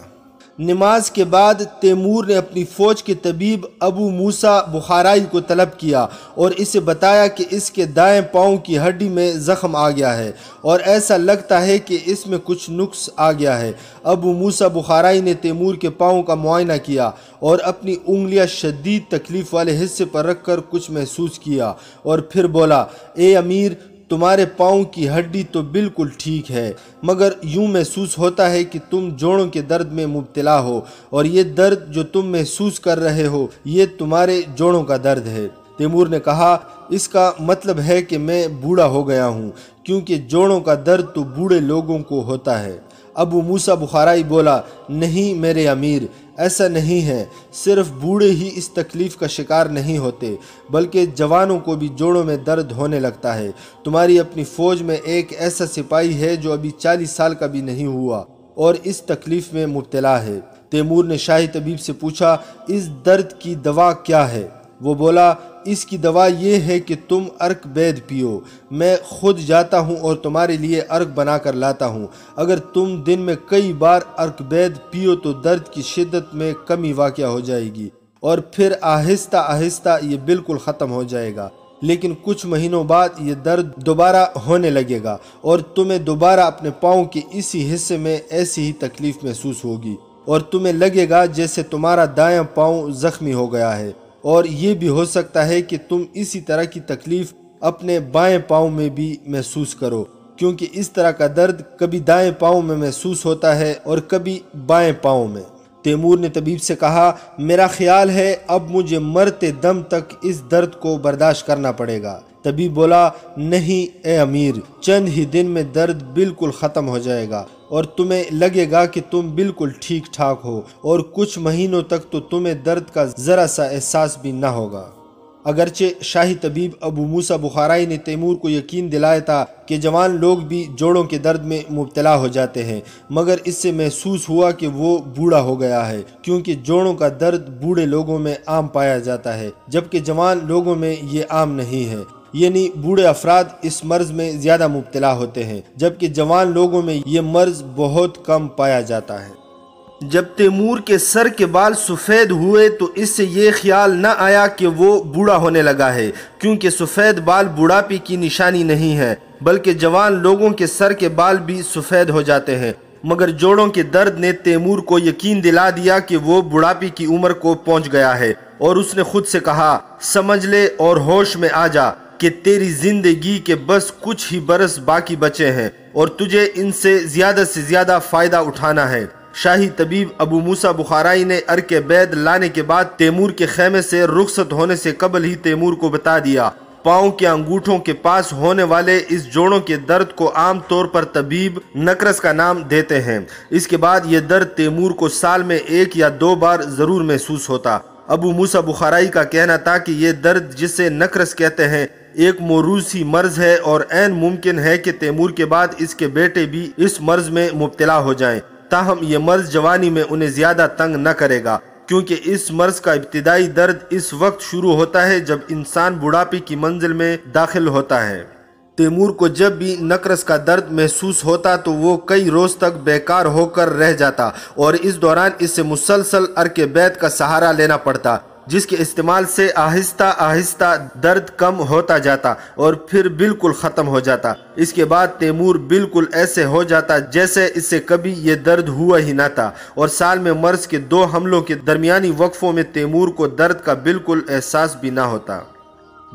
नमाज के बाद तैमूर ने अपनी फ़ौज के तबीब अबू मूसा बुखाराई को तलब किया और इसे बताया कि इसके दाएं पाँव की हड्डी में ज़ख्म आ गया है और ऐसा लगता है कि इसमें कुछ नुक्स आ गया है अबू मूसा बुखाराई ने तैमूर के पाँव का मुआयना किया और अपनी उंगलियां शदीद तकलीफ़ वाले हिस्से पर रख कर कुछ महसूस किया और फिर बोला ए अमीर तुम्हारे पाँव की हड्डी तो बिल्कुल ठीक है मगर यूँ महसूस होता है कि तुम जोड़ों के दर्द में मुबतला हो और ये दर्द जो तुम महसूस कर रहे हो ये तुम्हारे जोड़ों का दर्द है तैमूर ने कहा इसका मतलब है कि मैं बूढ़ा हो गया हूँ क्योंकि जोड़ों का दर्द तो बूढ़े लोगों को होता है अबू मूसा बुखाराई बोला नहीं मेरे अमीर ऐसा नहीं है सिर्फ बूढ़े ही इस तकलीफ़ का शिकार नहीं होते बल्कि जवानों को भी जोड़ों में दर्द होने लगता है तुम्हारी अपनी फ़ौज में एक ऐसा सिपाही है जो अभी चालीस साल का भी नहीं हुआ और इस तकलीफ़ में मुबतला है तैमूर ने शाही तबीब से पूछा इस दर्द की दवा क्या है वो बोला इसकी दवा ये है कि तुम अर्क बैद पियो मैं खुद जाता हूँ और तुम्हारे लिए अर्क बना कर लाता हूँ अगर तुम दिन में कई बार अर्क बैद पियो तो दर्द की शिद्दत में कमी वाक़ हो जाएगी और फिर आहिस्ता आहिस्ता ये बिल्कुल ख़त्म हो जाएगा लेकिन कुछ महीनों बाद ये दर्द दोबारा होने लगेगा और तुम्हें दोबारा अपने पाँव के इसी हिस्से में ऐसी ही तकलीफ़ महसूस होगी और तुम्हें लगेगा जैसे तुम्हारा दायां पाँव ज़ख्मी हो गया है और ये भी हो सकता है कि तुम इसी तरह की तकलीफ अपने बाएं पाँव में भी महसूस करो क्योंकि इस तरह का दर्द कभी दाएं पाँव में महसूस होता है और कभी बाएं पाँव में तैमूर ने तबीब से कहा मेरा ख्याल है अब मुझे मरते दम तक इस दर्द को बर्दाश्त करना पड़ेगा तभी बोला नहीं ए अमीर चंद ही दिन में दर्द बिल्कुल ख़त्म हो जाएगा और तुम्हें लगेगा कि तुम बिल्कुल ठीक ठाक हो और कुछ महीनों तक तो तुम्हें दर्द का ज़रा सा एहसास भी ना होगा अगरचे शाही तबीब अबू मूसा बुखाराई ने तैमूर को यकीन दिलाया था कि जवान लोग भी जोड़ों के दर्द में मुबतला हो जाते हैं मगर इससे महसूस हुआ कि वो बूढ़ा हो गया है क्योंकि जोड़ों का दर्द बूढ़े लोगों में आम पाया जाता है जबकि जवान लोगों में ये आम नहीं है यानी बूढ़े अफराद इस मर्ज में ज़्यादा मुबतला होते हैं जबकि जवान लोगों में ये मर्ज बहुत कम पाया जाता है जब तैमूर के सर के बाल सफ़ेद हुए तो इससे ये ख्याल न आया कि वो बूढ़ा होने लगा है क्योंकि सफ़ेद बाल बुढ़ापे की निशानी नहीं है बल्कि जवान लोगों के सर के बाल भी सफ़ेद हो जाते हैं मगर जोड़ों के दर्द ने तैमूर को यकीन दिला दिया कि वो बुढ़ापे की उम्र को पहुंच गया है और उसने खुद से कहा समझ ले और होश में आ जा कि तेरी ज़िंदगी के बस कुछ ही बरस बाकी बचे हैं और तुझे इनसे ज़्यादा से ज़्यादा फ़ायदा उठाना है शाही तबीब अबू मूसा बुखाराई ने अर्क बैद लाने के बाद तैमूर के खेमे से रुखसत होने से कबल ही तैमूर को बता दिया पाओ के अंगूठों के पास होने वाले इस जोड़ों के दर्द को आम तौर पर तबीब नकरस का नाम देते हैं इसके बाद ये दर्द तैमूर को साल में एक या दो बार ज़रूर महसूस होता अबू मूसा बुखाराई का कहना था कि ये दर्द जिसे नकरस कहते हैं एक मोरूसी मर्ज है और एन मुमकिन है कि तैमूर के बाद इसके बेटे भी इस मर्ज में मुबतला हो जाएं। ताहम ये मर्ज जवानी में उन्हें ज़्यादा तंग न करेगा क्योंकि इस मर्ज का इब्तदाई दर्द इस वक्त शुरू होता है जब इंसान बुढ़ापे की मंजिल में दाखिल होता है तैमूर को जब भी नकरस का दर्द महसूस होता तो वो कई रोज़ तक बेकार होकर रह जाता और इस दौरान इसे मुसलसल अर के बैत का सहारा लेना पड़ता जिसके इस्तेमाल से आहिस्ता आहिस्ता दर्द कम होता जाता और फिर बिल्कुल ख़त्म हो जाता इसके बाद तैमूर बिल्कुल ऐसे हो जाता जैसे इससे कभी ये दर्द हुआ ही ना था और साल में मर्ज के दो हमलों के दरमियानी वक्फ़ों में तैमूर को दर्द का बिल्कुल एहसास भी ना होता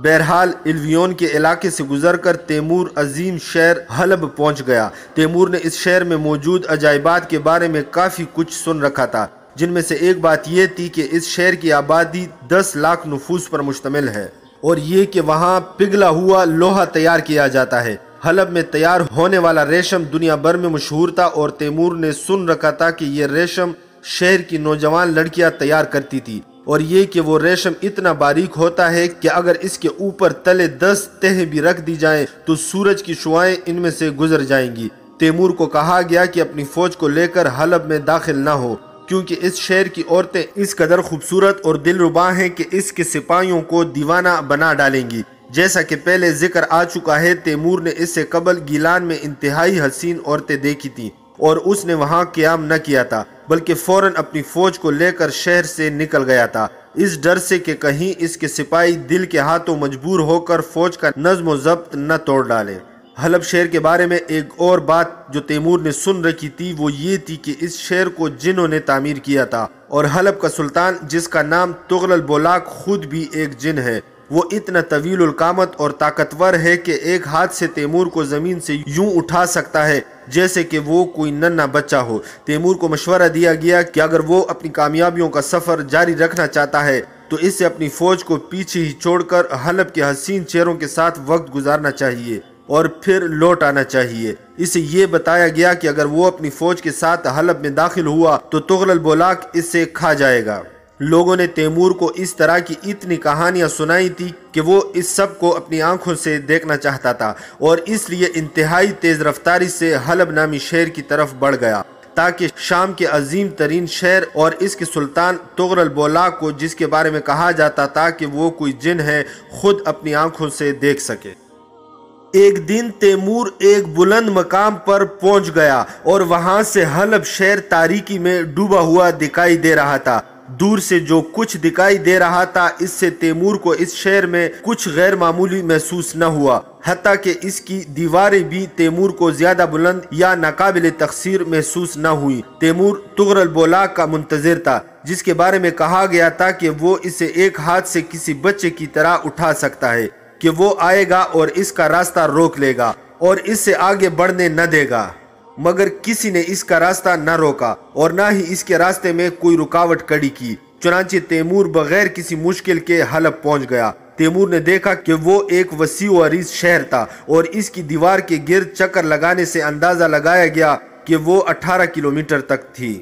बहरहाल इल्वियोन के इलाके से गुजरकर तैमूर अजीम शहर हलब पहुंच गया तैमूर ने इस शहर में मौजूद अजायबात के बारे में काफ़ी कुछ सुन रखा था जिनमें से एक बात यह थी कि इस शहर की आबादी 10 लाख नफूस पर मुश्तमिल है और ये कि वहाँ पिघला हुआ लोहा तैयार किया जाता है हलब में तैयार होने वाला रेशम दुनिया भर में मशहूर था और तैमूर ने सुन रखा था कि यह रेशम शहर की नौजवान लड़कियाँ तैयार करती थी और ये कि वो रेशम इतना बारीक होता है कि अगर इसके ऊपर तले दस तह भी रख दी जाएं तो सूरज की शुआएं इनमें से गुजर जाएंगी तैमूर को कहा गया कि अपनी फौज को लेकर हलब में दाखिल ना हो क्योंकि इस शहर की औरतें इस कदर खूबसूरत और दिलरुबा हैं कि इसके सिपाहियों को दीवाना बना डालेंगी जैसा कि पहले जिक्र आ चुका है तैमूर ने इससे कबल गिलान में इंतहाई हसीन औरतें देखी थी और उसने वहाँ क्याम न किया था बल्कि फौरन अपनी फ़ौज को लेकर शहर से निकल गया था इस डर से कि कहीं इसके सिपाही दिल के हाथों मजबूर होकर फ़ौज का नज्म ज़ब्त न तोड़ डाले हलब शेर के बारे में एक और बात जो तैमूर ने सुन रखी थी वो ये थी कि इस शेर को जिन्होंने तामीर किया था और हलब का सुल्तान जिसका नाम तुगल बोलाक खुद भी एक जिन है वो इतना तवील उलकामत और ताकतवर है कि एक हाथ से तैमूर को ज़मीन से यूं उठा सकता है जैसे कि वो कोई नन्ना बच्चा हो तैमूर को मशवरा दिया गया कि अगर वो अपनी कामयाबियों का सफ़र जारी रखना चाहता है तो इसे अपनी फ़ौज को पीछे ही छोड़कर हलब के हसीन चेहरों के साथ वक्त गुजारना चाहिए और फिर लौट आना चाहिए इसे ये बताया गया कि अगर वो अपनी फौज के साथ हलब में दाखिल हुआ तो तुगलल बोलाक इसे खा जाएगा लोगों ने तैमूर को इस तरह की इतनी कहानियां सुनाई थी कि वो इस सब को अपनी आंखों से देखना चाहता था और इसलिए इंतहाई तेज़ रफ्तारी से हलब नामी शहर की तरफ बढ़ गया ताकि शाम के अजीम तरीन शहर और इसके सुल्तान तुगरल बोलाक को जिसके बारे में कहा जाता था कि वो कोई जिन है खुद अपनी आंखों से देख सके एक दिन तैमूर एक बुलंद मकाम पर पहुंच गया और वहां से हलब शहर तारीकी में डूबा हुआ दिखाई दे रहा था दूर से जो कुछ दिखाई दे रहा था इससे तैमूर को इस शहर में कुछ गैर मामूली महसूस न हुआ हती के इसकी दीवारें भी तैमूर को ज्यादा बुलंद या नाकाबिल तकसीर महसूस न हुई तैमूर तुगरल बोला का मुंतजर था जिसके बारे में कहा गया था कि वो इसे एक हाथ से किसी बच्चे की तरह उठा सकता है कि वो आएगा और इसका रास्ता रोक लेगा और इससे आगे बढ़ने न देगा मगर किसी ने इसका रास्ता न रोका और न ही इसके रास्ते में कोई रुकावट कड़ी की चुनाचे तैमूर बगैर किसी मुश्किल के हलब पहुंच गया तैमूर ने देखा कि वो एक वसी वरीज शहर था और इसकी दीवार के गिर चक्कर लगाने से अंदाज़ा लगाया गया कि वो 18 किलोमीटर तक थी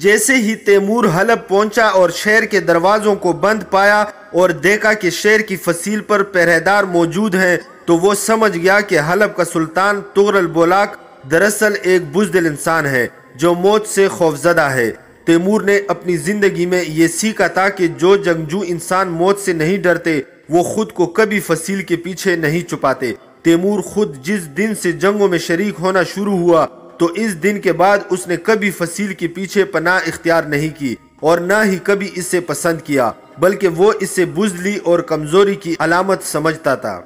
जैसे ही तैमूर हलब पहुंचा और शहर के दरवाजों को बंद पाया और देखा कि शहर की फसील पर पहरेदार मौजूद हैं तो वो समझ गया कि हलब का सुल्तान तुगरल बोलाक दरअसल एक बुजदिल इंसान है जो मौत से खौफजदा है तैमूर ने अपनी ज़िंदगी में ये सीखा था कि जो जंगजू इंसान मौत से नहीं डरते वो खुद को कभी फसील के पीछे नहीं छुपाते तैमूर खुद जिस दिन से जंगों में शरीक होना शुरू हुआ तो इस दिन के बाद उसने कभी फसील के पीछे पनाह इख्तियार नहीं की और ना ही कभी इसे पसंद किया बल्कि वो इसे बुजली और कमजोरी की अलामत समझता था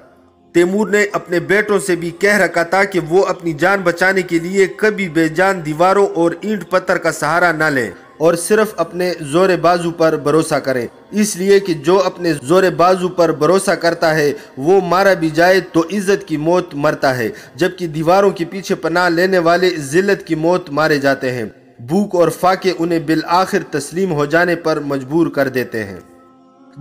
तैमूर ने अपने बेटों से भी कह रखा था कि वो अपनी जान बचाने के लिए कभी बेजान दीवारों और ईंट पत्थर का सहारा न लें और सिर्फ अपने जोर बाजू पर भरोसा करें इसलिए कि जो अपने जोर बाजू पर भरोसा करता है वो मारा भी जाए तो इज्जत की मौत मरता है जबकि दीवारों के पीछे पनाह लेने वाले जिल्लत की मौत मारे जाते हैं भूख और फाके उन्हें बिल आखिर तस्लीम हो जाने पर मजबूर कर देते हैं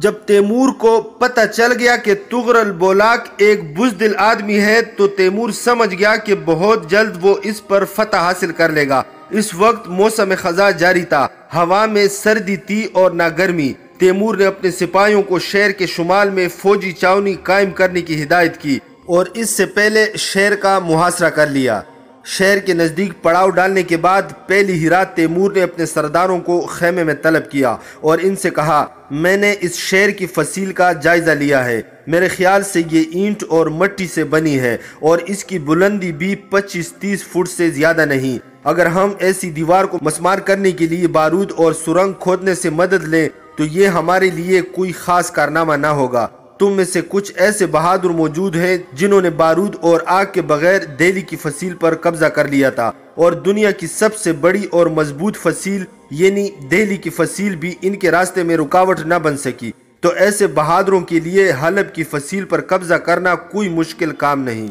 जब तैमूर को पता चल गया कि तुगरल बोलाक एक बुजदिल आदमी है तो तैमूर समझ गया कि बहुत जल्द वो इस पर फतह हासिल कर लेगा इस वक्त मौसम खजा जारी था हवा में सर्दी थी और ना गर्मी तैमूर ने अपने सिपाहियों को शहर के शुमाल में फौजी छावनी कायम करने की हिदायत की और इससे पहले शहर का मुहासरा कर लिया शहर के नज़दीक पड़ाव डालने के बाद पहली ही रात तैमूर ने अपने सरदारों को खेमे में तलब किया और इनसे कहा मैंने इस शहर की फसील का जायज़ा लिया है मेरे ख्याल से ये ईंट और मट्टी से बनी है और इसकी बुलंदी भी 25-30 फुट से ज़्यादा नहीं अगर हम ऐसी दीवार को मसमार करने के लिए बारूद और सुरंग खोदने से मदद लें तो ये हमारे लिए कोई ख़ास कारनामा ना होगा तुम में से कुछ ऐसे बहादुर मौजूद हैं जिन्होंने बारूद और आग के बगैर दिल्ली की फसील पर कब्जा कर लिया था और दुनिया की सबसे बड़ी और मजबूत फसील यानी दिल्ली की फसील भी इनके रास्ते में रुकावट न बन सकी तो ऐसे बहादुरों के लिए हलब की फसील पर कब्जा करना कोई मुश्किल काम नहीं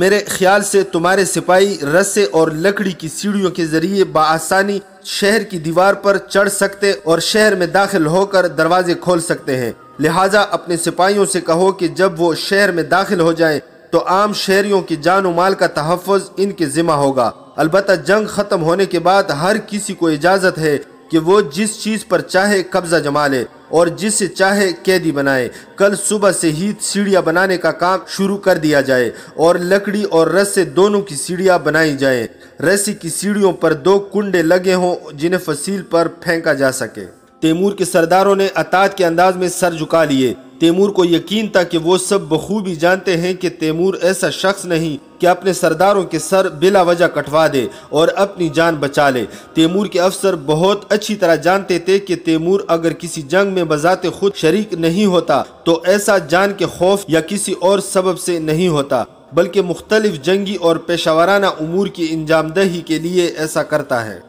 मेरे ख्याल से तुम्हारे सिपाही रस्से और लकड़ी की सीढ़ियों के जरिए बासानी शहर की दीवार पर चढ़ सकते और शहर में दाखिल होकर दरवाजे खोल सकते हैं लिहाजा अपने सिपाहियों से कहो कि जब वो शहर में दाखिल हो जाएं तो आम शहरियों की जान व माल का तहफ़ इनके ज़िम्मा होगा अलबत् जंग ख़त्म होने के बाद हर किसी को इजाज़त है कि वो जिस चीज़ पर चाहे कब्ज़ा जमा ले और जिसे चाहे कैदी बनाए कल सुबह से ही सीढ़ियाँ बनाने का काम शुरू कर दिया जाए और लकड़ी और रस्से दोनों की सीढ़ियाँ बनाई जाए रस्सी की सीढ़ियों पर दो कुंडे लगे हों जिन्हें फसील पर फेंका जा सके तैमूर के सरदारों ने अताद के अंदाज में सर झुका लिए तैमूर को यकीन था कि वो सब बखूबी जानते हैं कि तैमूर ऐसा शख्स नहीं कि अपने सरदारों के सर बिला वजह कटवा दे और अपनी जान बचा ले तैमूर के अफसर बहुत अच्छी तरह जानते थे कि तैमूर अगर किसी जंग में बजाते खुद शरीक नहीं होता तो ऐसा जान के खौफ या किसी और सबब से नहीं होता बल्कि मुख्तलिफ जंगी और पेशावराना अमूर की इंजामदही के लिए ऐसा करता है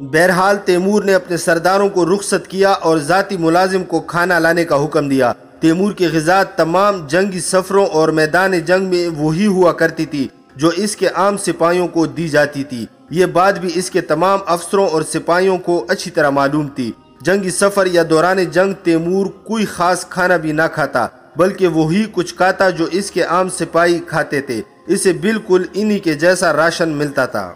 बहरहाल तैमूर ने अपने सरदारों को रुख्सत किया और ज़ाती मुलाजिम को खाना लाने का हुक्म दिया तैमूर की गजा तमाम जंगी सफ़रों और मैदान जंग में वही हुआ करती थी जो इसके आम सिपाहियों को दी जाती थी ये बात भी इसके तमाम अफसरों और सिपाहियों को अच्छी तरह मालूम थी जंगी सफ़र या दौरान जंग तैमूर कोई ख़ास खाना भी ना खाता बल्कि वही कुछ खाता जो इसके आम सिपाही खाते थे इसे बिल्कुल इन्हीं के जैसा राशन मिलता था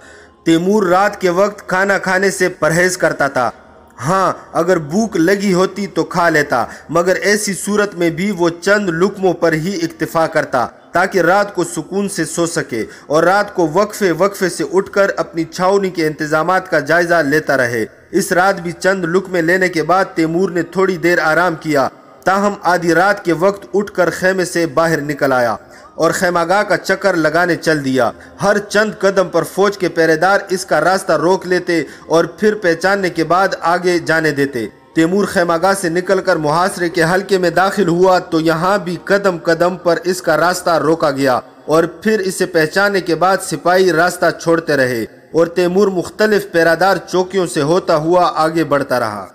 तैमूर रात के वक्त खाना खाने से परहेज करता था हाँ अगर भूख लगी होती तो खा लेता मगर ऐसी सूरत में भी वो चंद लुकमों पर ही इक्तफा करता ताकि रात को सुकून से सो सके और रात को वक्फे वक्फे से उठकर अपनी छावनी के इंतजाम का जायजा लेता रहे इस रात भी चंद लुकमे लेने के बाद तैमूर ने थोड़ी देर आराम किया ताहम आधी रात के वक्त उठकर खेमे से बाहर निकल आया और खेमागा का चक्कर लगाने चल दिया हर चंद कदम पर फौज के पहरेदार इसका रास्ता रोक लेते और फिर पहचानने के बाद आगे जाने देते तैमूर खैमागा से निकलकर मुहासरे के हल्के में दाखिल हुआ तो यहाँ भी कदम कदम पर इसका रास्ता रोका गया और फिर इसे पहचानने के बाद सिपाही रास्ता छोड़ते रहे और तैमूर मुख्तलिफ पैरादार चौकियों से होता हुआ आगे बढ़ता रहा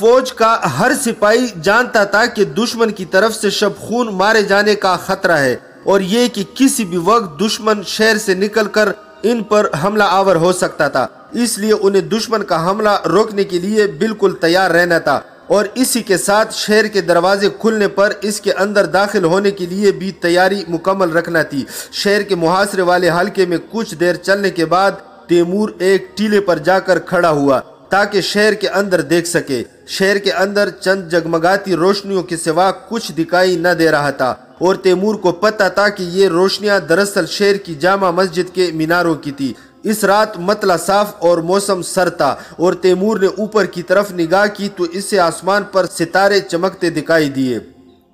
फौज का हर सिपाही जानता था कि दुश्मन की तरफ से शब खून मारे जाने का खतरा है और ये कि किसी भी वक्त दुश्मन शहर से निकलकर इन पर हमला आवर हो सकता था इसलिए उन्हें दुश्मन का हमला रोकने के लिए बिल्कुल तैयार रहना था और इसी के साथ शहर के दरवाजे खुलने पर इसके अंदर दाखिल होने के लिए भी तैयारी मुकम्मल रखना थी शहर के मुहासरे वाले हल्के में कुछ देर चलने के बाद तैमूर एक टीले पर जाकर खड़ा हुआ ताकि शहर के अंदर देख सके शहर के अंदर चंद जगमगाती रोशनियों के सिवा कुछ दिखाई न दे रहा था और तैमूर को पता था कि ये रोशनियां दरअसल शहर की जामा मस्जिद के मीनारों की थी इस रात मतला साफ और मौसम सर था और तैमूर ने ऊपर की तरफ निगाह की तो इसे आसमान पर सितारे चमकते दिखाई दिए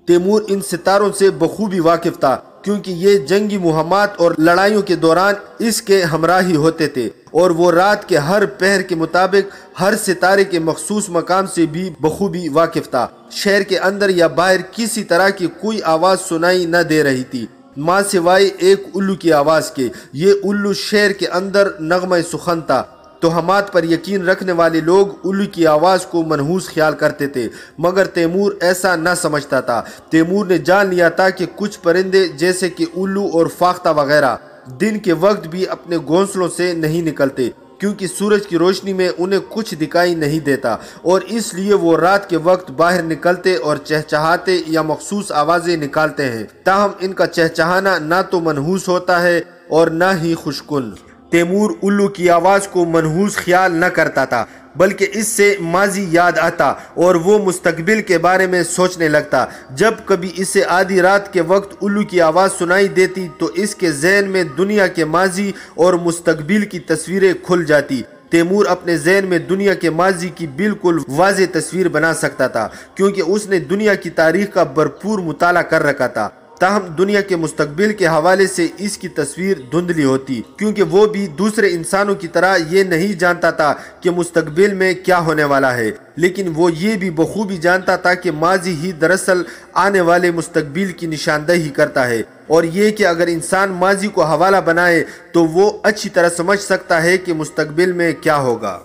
तैमूर इन सितारों से बखूबी वाकिफ था क्योंकि ये जंगी मुहमात और लड़ाइयों के दौरान इसके हमराही होते थे और वो रात के हर पहर के मुताबिक हर सितारे के मखसूस मकाम से भी बखूबी वाकिफ था शहर के अंदर या बाहर किसी तरह की कोई आवाज़ सुनाई न दे रही थी माँ सिवाय एक उल्लू की आवाज़ के ये उल्लू शहर के अंदर नगमा सुखन था तोहमात पर यकीन रखने वाले लोग उल्लू की आवाज़ को मनहूस ख्याल करते थे मगर तैमूर ऐसा न समझता था तैमूर ने जान लिया था कि कुछ परिंदे जैसे कि उल्लू और फाख्ता वगैरह दिन के वक्त भी अपने घोंसलों से नहीं निकलते क्योंकि सूरज की रोशनी में उन्हें कुछ दिखाई नहीं देता और इसलिए वो रात के वक्त बाहर निकलते और चहचहाते या मखसूस आवाज़ें निकालते हैं ताहम इनका चहचहाना ना तो मनहूस होता है और ना ही खुशकुन तैमूर उल्लू की आवाज़ को मनहूस ख्याल न करता था बल्कि इससे माजी याद आता और वो मुस्तबिल के बारे में सोचने लगता जब कभी इसे आधी रात के वक्त उल्लू की आवाज़ सुनाई देती तो इसके जहन में दुनिया के माजी और मुस्तबिल की तस्वीरें खुल जाती तैमूर अपने जहन में दुनिया के माजी की बिल्कुल वाज तस्वीर बना सकता था क्योंकि उसने दुनिया की तारीख का भरपूर मुताला कर रखा था ताहम दुनिया के मुस्तबिल के हवाले से इसकी तस्वीर धुंधली होती क्योंकि वो भी दूसरे इंसानों की तरह ये नहीं जानता था कि मुस्तबिल में क्या होने वाला है लेकिन वो ये भी बखूबी जानता था कि माजी ही दरअसल आने वाले मुस्तबिल की निशानदही करता है और ये कि अगर इंसान माजी को हवाला बनाए तो वो अच्छी तरह समझ सकता है कि मुस्तबिल में क्या होगा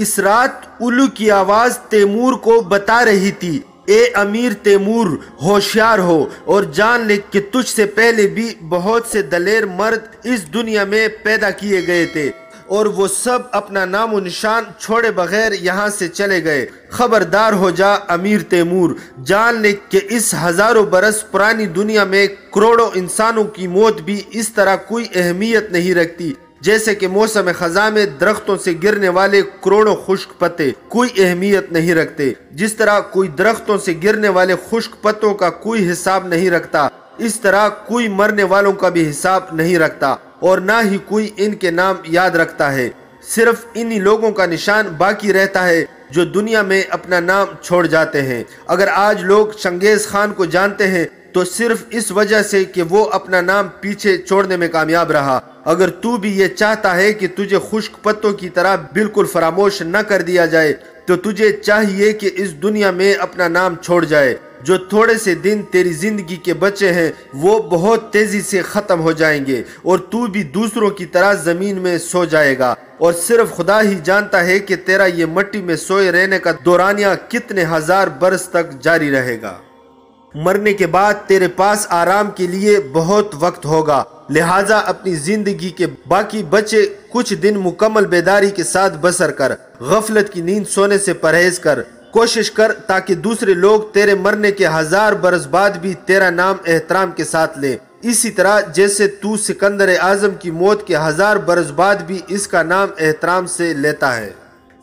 इस रात उल्लू की आवाज़ तैमूर को बता रही थी ए अमीर तैमूर होशियार हो और जान ले कि तुझसे पहले भी बहुत से दलेर मर्द इस दुनिया में पैदा किए गए थे और वो सब अपना नाम निशान छोड़े बगैर यहाँ से चले गए खबरदार हो जा अमीर तैमूर जान ले कि इस हज़ारों बरस पुरानी दुनिया में करोड़ों इंसानों की मौत भी इस तरह कोई अहमियत नहीं रखती जैसे कि मौसम खजा में दरख्तों से गिरने वाले करोड़ों खुश्क पत्ते कोई अहमियत नहीं रखते जिस तरह कोई दरख्तों से गिरने वाले खुश्क पत्तों का कोई हिसाब नहीं रखता इस तरह कोई मरने वालों का भी हिसाब नहीं रखता और ना ही कोई इनके नाम याद रखता है सिर्फ इन्हीं लोगों का निशान बाकी रहता है जो दुनिया में अपना नाम छोड़ जाते हैं अगर आज लोग चंगेज खान को जानते हैं तो सिर्फ इस वजह से कि वो अपना नाम पीछे छोड़ने में कामयाब रहा अगर तू भी ये चाहता है कि तुझे खुश्क पत्तों की तरह बिल्कुल फरामोश न कर दिया जाए तो तुझे चाहिए कि इस दुनिया में अपना नाम छोड़ जाए जो थोड़े से दिन तेरी जिंदगी के बचे हैं वो बहुत तेजी से ख़त्म हो जाएंगे और तू भी दूसरों की तरह ज़मीन में सो जाएगा और सिर्फ खुदा ही जानता है कि तेरा ये मट्टी में सोए रहने का दौरानिया कितने हज़ार बरस तक जारी रहेगा मरने के बाद तेरे पास आराम के लिए बहुत वक्त होगा लिहाजा अपनी ज़िंदगी के बाकी बचे कुछ दिन मुकम्मल बेदारी के साथ बसर कर गफलत की नींद सोने से परहेज कर कोशिश कर ताकि दूसरे लोग तेरे मरने के हजार बरस बाद भी तेरा नाम एहतराम के साथ ले इसी तरह जैसे तू सिकंदर आजम की मौत के हजार बरस बाद भी इसका नाम एहतराम से लेता है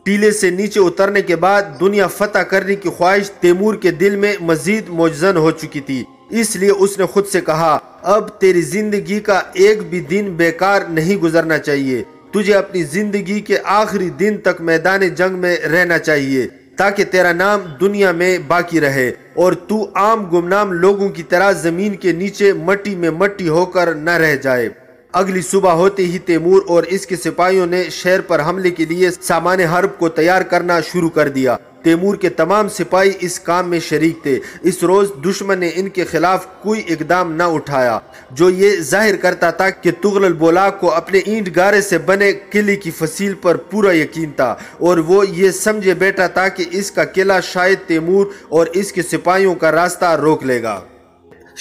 टीले से नीचे उतरने के बाद दुनिया फतह करने की ख्वाहिश तैमूर के दिल में मजीद मौजन हो चुकी थी इसलिए उसने खुद से कहा अब तेरी जिंदगी का एक भी दिन बेकार नहीं गुजरना चाहिए तुझे अपनी जिंदगी के आखिरी दिन तक मैदान जंग में रहना चाहिए ताकि तेरा नाम दुनिया में बाकी रहे और तू आम गुमनाम लोगों की तरह जमीन के नीचे मट्टी में मट्टी होकर न रह जाए अगली सुबह होते ही तैमूर और इसके सिपाहियों ने शहर पर हमले के लिए सामान्य हर्ब को तैयार करना शुरू कर दिया तैमूर के तमाम सिपाही इस काम में शरीक थे इस रोज़ दुश्मन ने इनके खिलाफ कोई इकदाम न उठाया जो ये जाहिर करता था कि तुगल बोलाक को अपने ईंट गारे से बने किले की फसील पर पूरा यकीन था और वो ये समझे बैठा था कि इसका किला शायद तैमूर और इसके सिपाहियों का रास्ता रोक लेगा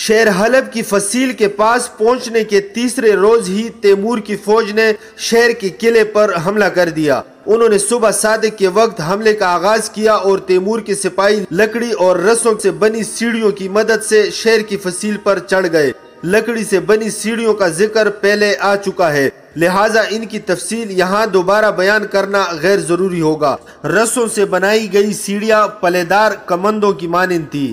शहर हलब की फसील के पास पहुंचने के तीसरे रोज ही तैमूर की फौज ने शहर के किले पर हमला कर दिया उन्होंने सुबह सादे के वक्त हमले का आगाज किया और तैमूर के सिपाही लकड़ी और रसों से बनी सीढ़ियों की मदद से शहर की फसील पर चढ़ गए लकड़ी से बनी सीढ़ियों का जिक्र पहले आ चुका है लिहाजा इनकी तफसील यहाँ दोबारा बयान करना गैर जरूरी होगा रसों से बनाई गई सीढ़ियाँ पलेदार कमंदों की मानंद थी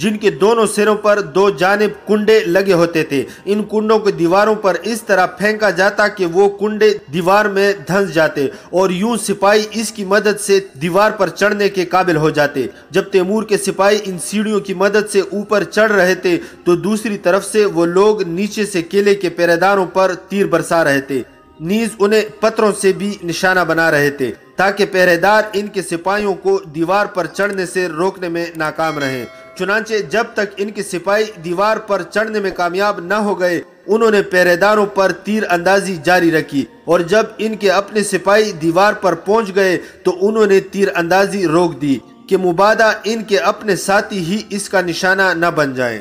जिनके दोनों सिरों पर दो जानब कुंडे लगे होते थे इन कुंडों को दीवारों पर इस तरह फेंका जाता कि वो कुंडे दीवार में धंस जाते और यूं सिपाही इसकी मदद से दीवार पर चढ़ने के काबिल हो जाते जब तैमूर के सिपाही इन सीढ़ियों की मदद से ऊपर चढ़ रहे थे तो दूसरी तरफ से वो लोग नीचे से केले के पहरेदारों पर तीर बरसा रहे थे नीज उन्हें पत्थरों से भी निशाना बना रहे थे ताकि पहरेदार इनके सिपाहियों को दीवार पर चढ़ने से रोकने में नाकाम रहे चुनाचे जब तक इनके सिपाही दीवार पर चढ़ने में कामयाब न हो गए उन्होंने पहरेदारों पर तीर अंदाजी जारी रखी और जब इनके अपने सिपाही दीवार पर पहुंच गए तो उन्होंने तीर अंदाजी रोक दी कि मुबादा इनके अपने साथी ही इसका निशाना न बन जाएं।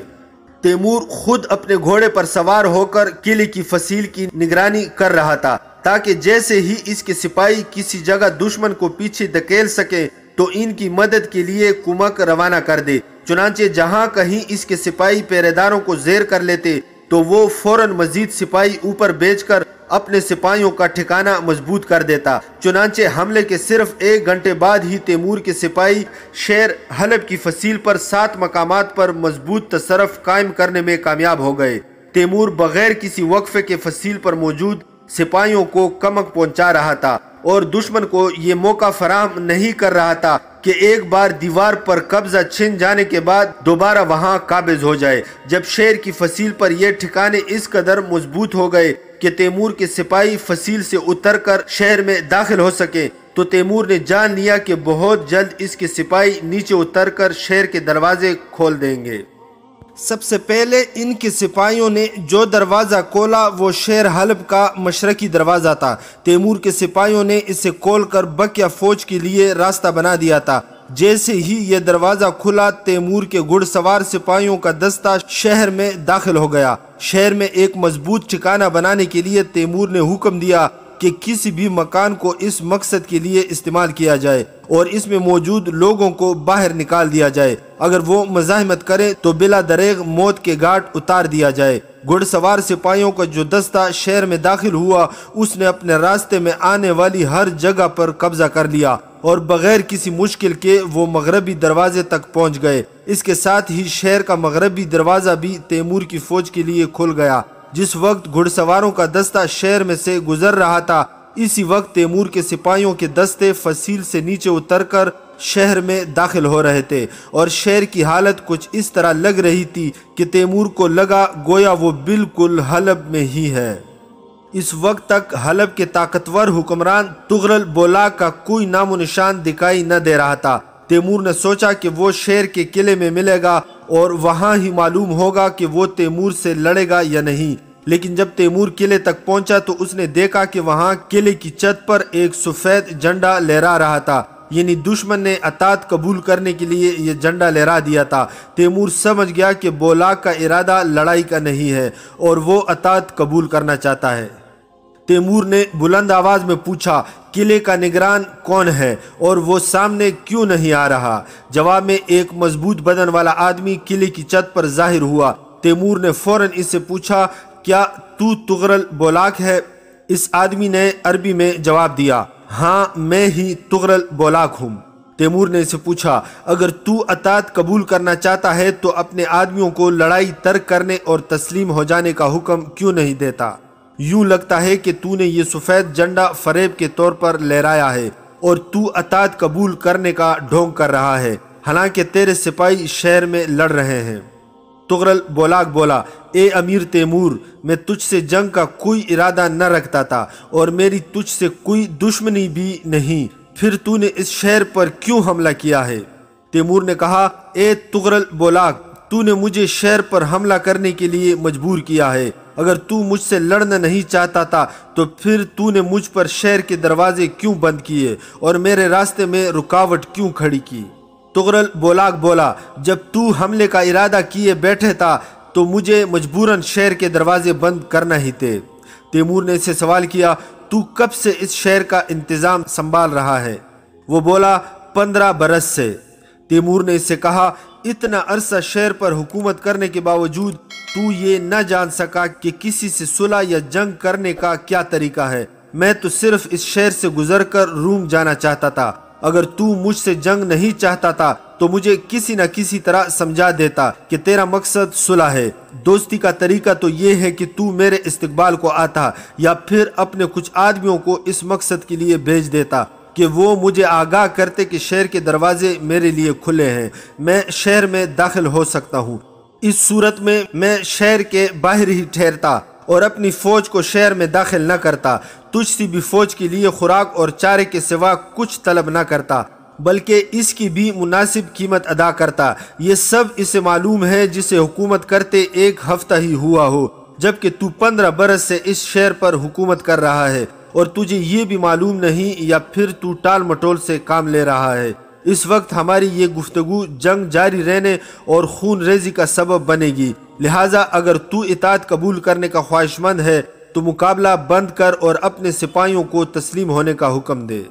तैमूर खुद अपने घोड़े पर सवार होकर किले की फसील की निगरानी कर रहा था ताकि जैसे ही इसके सिपाही किसी जगह दुश्मन को पीछे धकेल सके तो इनकी मदद के लिए कुमक रवाना कर दे चुनाचे जहाँ कहीं इसके सिपाही पहरेदारों को जेर कर लेते तो वो फौरन मजीद सिपाही ऊपर बेचकर अपने सिपाहियों का ठिकाना मजबूत कर देता चुनाचे हमले के सिर्फ एक घंटे बाद ही तैमूर के सिपाही शेर हलब की फसील पर सात मकाम पर मजबूत तशरफ कायम करने में कामयाब हो गए तैमूर बगैर किसी वक्फे के फसील पर मौजूद सिपाहियों को कमक पहुँचा रहा था और दुश्मन को ये मौका फराम नहीं कर रहा था कि एक बार दीवार पर कब्जा छिन जाने के बाद दोबारा वहां काबिज हो जाए जब शेर की फसील पर यह ठिकाने इस कदर मजबूत हो गए कि तैमूर के सिपाही फसील से उतरकर शहर में दाखिल हो सके तो तैमूर ने जान लिया कि बहुत जल्द इसके सिपाही नीचे उतरकर शहर के दरवाजे खोल देंगे सबसे पहले इनके सिपाहियों ने जो दरवाज़ा खोला वो शेर हलब का मशरकी दरवाज़ा था तैमूर के सिपाहियों ने इसे खोल कर बकिया फ़ौज के लिए रास्ता बना दिया था जैसे ही ये दरवाज़ा खुला तैमूर के घुड़सवार सिपाहियों का दस्ता शहर में दाखिल हो गया शहर में एक मजबूत ठिकाना बनाने के लिए तैमूर ने हुक्म दिया कि किसी भी मकान को इस मकसद के लिए इस्तेमाल किया जाए और इसमें मौजूद लोगों को बाहर निकाल दिया जाए अगर वो मजामत करें तो बिला दरेग मौत के घाट उतार दिया जाए घुड़सवार सिपाहियों का जो दस्ता शहर में दाखिल हुआ उसने अपने रास्ते में आने वाली हर जगह पर कब्जा कर लिया और बगैर किसी मुश्किल के वो मगरबी दरवाजे तक पहुंच गए इसके साथ ही शहर का मगरबी दरवाज़ा भी तैमूर की फ़ौज के लिए खुल गया जिस वक्त घुड़सवारों का दस्ता शहर में से गुजर रहा था इसी वक्त तैमूर के सिपाहियों के दस्ते फसील से नीचे उतरकर शहर में दाखिल हो रहे थे और शहर की हालत कुछ इस तरह लग रही थी कि तैमूर को लगा गोया वो बिल्कुल हलब में ही है इस वक्त तक हलब के ताकतवर हुक्मरान तुगरल बोला का कोई नामो निशान दिखाई न दे रहा था तैमूर ने सोचा कि वो शेर के किले में मिलेगा और वहाँ ही मालूम होगा कि वो तैमूर से लड़ेगा या नहीं लेकिन जब तैमूर किले तक पहुंचा तो उसने देखा कि वहाँ किले की छत पर एक सफ़ेद झंडा लहरा रहा था यानी दुश्मन ने अतात कबूल करने के लिए ये झंडा लहरा दिया था तैमूर समझ गया कि बोलाक का इरादा लड़ाई का नहीं है और वो अतात कबूल करना चाहता है तैमूर ने बुलंद आवाज़ में पूछा किले का निगरान कौन है और वो सामने क्यों नहीं आ रहा जवाब में एक मजबूत बदन वाला आदमी किले की छत पर जाहिर हुआ तैमूर ने फौरन इससे पूछा क्या तू तुगरल बोलाक है इस आदमी ने अरबी में जवाब दिया हाँ मैं ही तुगरल बोलाक हूँ तैमूर ने इसे पूछा अगर तू अतात कबूल करना चाहता है तो अपने आदमियों को लड़ाई तर्क करने और तस्लीम हो जाने का हुक्म क्यों नहीं देता यूं लगता है कि तूने ये सफ़ेद झंडा फरेब के तौर पर लहराया है और तू अतात कबूल करने का ढोंग कर रहा है हालांकि तेरे सिपाही शहर में लड़ रहे हैं तुगरल बोलाक बोला ए अमीर तैमूर मैं तुझसे जंग का कोई इरादा न रखता था और मेरी तुझसे कोई दुश्मनी भी नहीं फिर तूने इस शहर पर क्यों हमला किया है तैमूर ने कहा ए तुगरल बोलाक तूने मुझे शहर पर हमला करने के लिए मजबूर किया है अगर तू मुझसे लड़ना नहीं चाहता था तो फिर तूने मुझ पर शहर के दरवाजे क्यों बंद किए और मेरे रास्ते में रुकावट क्यों खड़ी की तुगरल बोलाक बोला जब तू हमले का इरादा किए बैठे था तो मुझे मजबूरन शहर के दरवाजे बंद करना ही थे तैमूर ने इसे सवाल किया तू कब से इस शहर का इंतज़ाम संभाल रहा है वो बोला पंद्रह बरस से तैमूर ने इसे कहा इतना अरसा शहर पर हुकूमत करने के बावजूद तू ये न जान सका कि किसी से सुलह या जंग करने का क्या तरीका है मैं तो सिर्फ इस शहर से गुजर कर रूम जाना चाहता था अगर तू मुझसे जंग नहीं चाहता था तो मुझे किसी न किसी तरह समझा देता कि तेरा मकसद सुलह है दोस्ती का तरीका तो ये है कि तू मेरे इस्तकबाल को आता या फिर अपने कुछ आदमियों को इस मकसद के लिए भेज देता कि वो मुझे आगाह करते कि शहर के दरवाजे मेरे लिए खुले हैं मैं शहर में दाखिल हो सकता हूँ इस सूरत में मैं शहर के बाहर ही ठहरता और अपनी फ़ौज को शहर में दाखिल न करता तुझ सी भी फ़ौज के लिए खुराक और चारे के सिवा कुछ तलब न करता बल्कि इसकी भी मुनासिब कीमत अदा करता ये सब इसे मालूम है जिसे हुकूमत करते एक हफ्ता ही हुआ हो जबकि तू पंद्रह बरस से इस शहर पर हुकूमत कर रहा है और तुझे ये भी मालूम नहीं या फिर तू टाल मटोल से काम ले रहा है इस वक्त हमारी ये गुफ्तगु जंग जारी रहने और खून रेजी का सबब बनेगी लिहाजा अगर तू इतात कबूल करने का ख्वाहिशमंद है तो मुकाबला बंद कर और अपने सिपाहियों को तस्लीम होने का हुक्म दे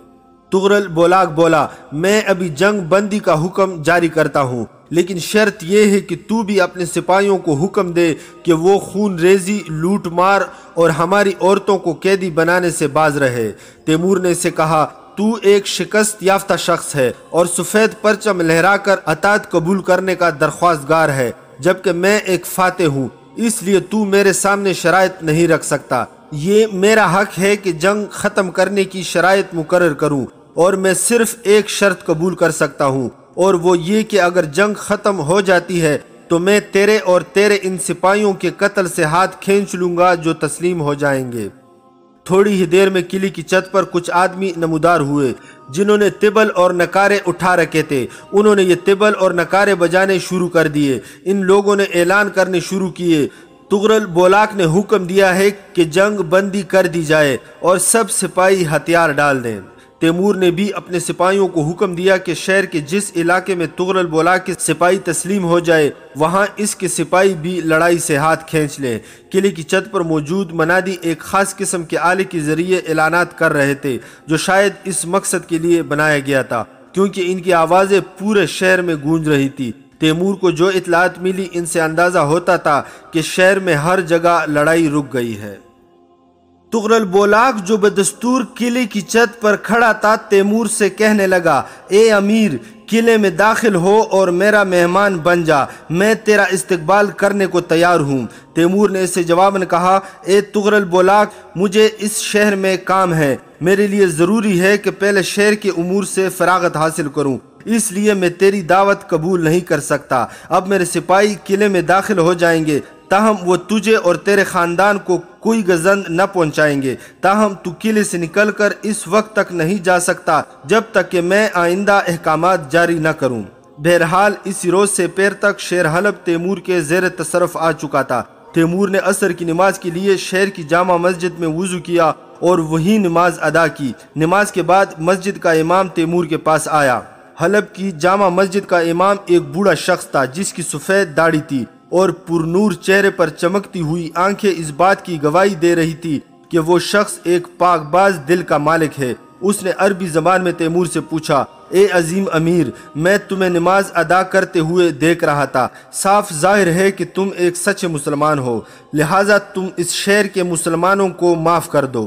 तुगरल बोलाक बोला मैं अभी जंग बंदी का हुक्म जारी करता हूँ लेकिन शर्त यह है कि तू भी अपने सिपाहियों को हुक्म दे कि वो खून रेजी लूट मार और हमारी औरतों को कैदी बनाने से बाज रहे तैमूर ने इसे कहा तू एक शिकस्त याफ्ता शख्स है और सफ़ेद परचम लहराकर अतात कबूल करने का दरख्वास्तगार है जबकि मैं एक फाते हूँ इसलिए तू मेरे सामने शरात नहीं रख सकता ये मेरा हक है कि जंग ख़त्म करने की शरात मुकर करूँ और मैं सिर्फ एक शर्त कबूल कर सकता हूँ और वो ये कि अगर जंग ख़त्म हो जाती है तो मैं तेरे और तेरे इन सिपाहियों के कत्ल से हाथ खींच लूंगा जो तस्लीम हो जाएंगे थोड़ी ही देर में किली की छत पर कुछ आदमी नमदार हुए जिन्होंने तिबल और नकारे उठा रखे थे उन्होंने ये तिबल और नकारे बजाने शुरू कर दिए इन लोगों ने ऐलान करने शुरू किए तुगरल बोलाक ने हुक्म दिया है कि जंग बंदी कर दी जाए और सब सिपाही हथियार डाल दें तैमूर ने भी अपने सिपाहियों को हुक्म दिया कि शहर के जिस इलाके में तुगरल बोला के सिपाही तस्लीम हो जाए वहाँ इसके सिपाही भी लड़ाई से हाथ खींच लें किले की छत पर मौजूद मनादी एक ख़ास किस्म के आले के ज़रिए ऐलानात कर रहे थे जो शायद इस मकसद के लिए बनाया गया था क्योंकि इनकी आवाज़ें पूरे शहर में गूंज रही थी तैमूर को जो इतलात मिली इनसे अंदाज़ा होता था कि शहर में हर जगह लड़ाई रुक गई है तुगरल बोलाक जो बदस्तूर किले की छत पर खड़ा था तैमूर से कहने लगा ए अमीर किले में दाखिल हो और मेरा मेहमान बन जा मैं तेरा इस्तकबाल करने को तैयार हूँ तैमूर ने इसे जवाब में कहा ए तुगरल बोलाक मुझे इस शहर में काम है मेरे लिए ज़रूरी है कि पहले शहर के उमूर से फरागत हासिल करूँ इसलिए मैं तेरी दावत कबूल नहीं कर सकता अब मेरे सिपाही किले में दाखिल हो जाएंगे ताहम वो तुझे और तेरे ख़ानदान को कोई गजंद न पहुंचाएंगे ताहम तू किले से निकल कर इस वक्त तक नहीं जा सकता जब तक कि मैं आइंदा अहकाम जारी न करूँ बहरहाल इस रोज़ से पैर तक शेर हलब तैमूर के जेर तशरफ आ चुका था तैमूर ने असर की नमाज के लिए शहर की जामा मस्जिद में वज़ू किया और वही नमाज अदा की नमाज के बाद मस्जिद का इमाम तैमूर के पास आया हलब की जामा मस्जिद का इमाम एक बूढ़ा शख्स था जिसकी सफ़ेद दाढ़ी थी और पुरनूर चेहरे पर चमकती हुई आंखें इस बात की गवाही दे रही थी कि वो शख्स एक पाकबाज दिल का मालिक है उसने अरबी जबान में तैमूर से पूछा ए अजीम अमीर मैं तुम्हें नमाज अदा करते हुए देख रहा था साफ जाहिर है कि तुम एक सच्चे मुसलमान हो लिहाजा तुम इस शहर के मुसलमानों को माफ़ कर दो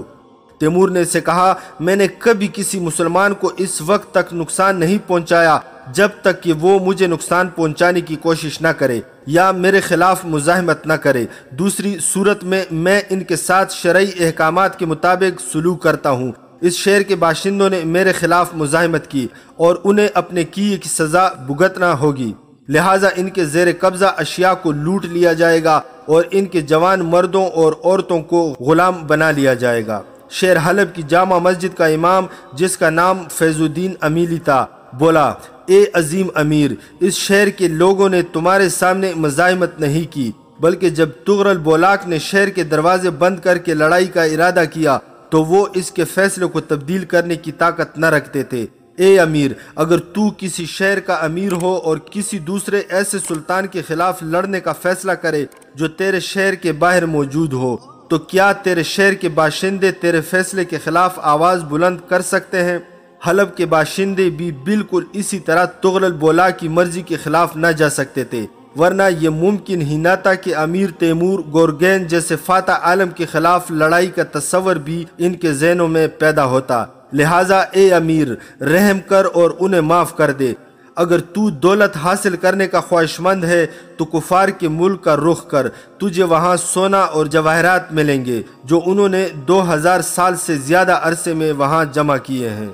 तैमूर ने से कहा मैंने कभी किसी मुसलमान को इस वक्त तक नुकसान नहीं पहुंचाया जब तक कि वो मुझे नुकसान पहुंचाने की कोशिश न करे या मेरे ख़िलाफ़ मुजाहमत न करे दूसरी सूरत में मैं इनके साथ शर्य अहकाम के मुताबिक सलूक करता हूँ इस शहर के बाशिंदों ने मेरे ख़िलाफ़ मुजाहमत की और उन्हें अपने किए की सज़ा भुगतना होगी लिहाजा इनके जेर कब्ज़ा अशिया को लूट लिया जाएगा और इनके जवान मर्दों और औरतों को ग़ुलाम बना लिया जाएगा शेर हलब की जामा मस्जिद का इमाम जिसका नाम फैज़ुद्दीन अमीली था बोला ए अजीम अमीर इस शहर के लोगों ने तुम्हारे सामने मजामत नहीं की बल्कि जब तुगरल बोलाक ने शहर के दरवाजे बंद करके लड़ाई का इरादा किया तो वो इसके फैसले को तब्दील करने की ताकत न रखते थे ए अमीर अगर तू किसी शहर का अमीर हो और किसी दूसरे ऐसे सुल्तान के खिलाफ लड़ने का फैसला करे जो तेरे शहर के बाहर मौजूद हो तो क्या तेरे शहर के बाशिंदे तेरे फैसले के खिलाफ आवाज़ बुलंद कर सकते हैं हलब के बाशिंदे भी बिल्कुल इसी तरह तुगलल बोला की मर्जी के खिलाफ न जा सकते थे वरना ये मुमकिन ही न था कि अमीर तैमूर गोरगैन जैसे फाता आलम के खिलाफ लड़ाई का तस्वर भी इनके जहनों में पैदा होता लिहाजा ए अमीर रहम कर और उन्हें माफ़ कर दे अगर तू दौलत हासिल करने का ख्वाहिशमंद है तो कुफार के मुल्क का रुख कर तुझे वहाँ सोना और जवाहरात मिलेंगे जो उन्होंने 2000 साल से ज़्यादा अरसे में वहाँ जमा किए हैं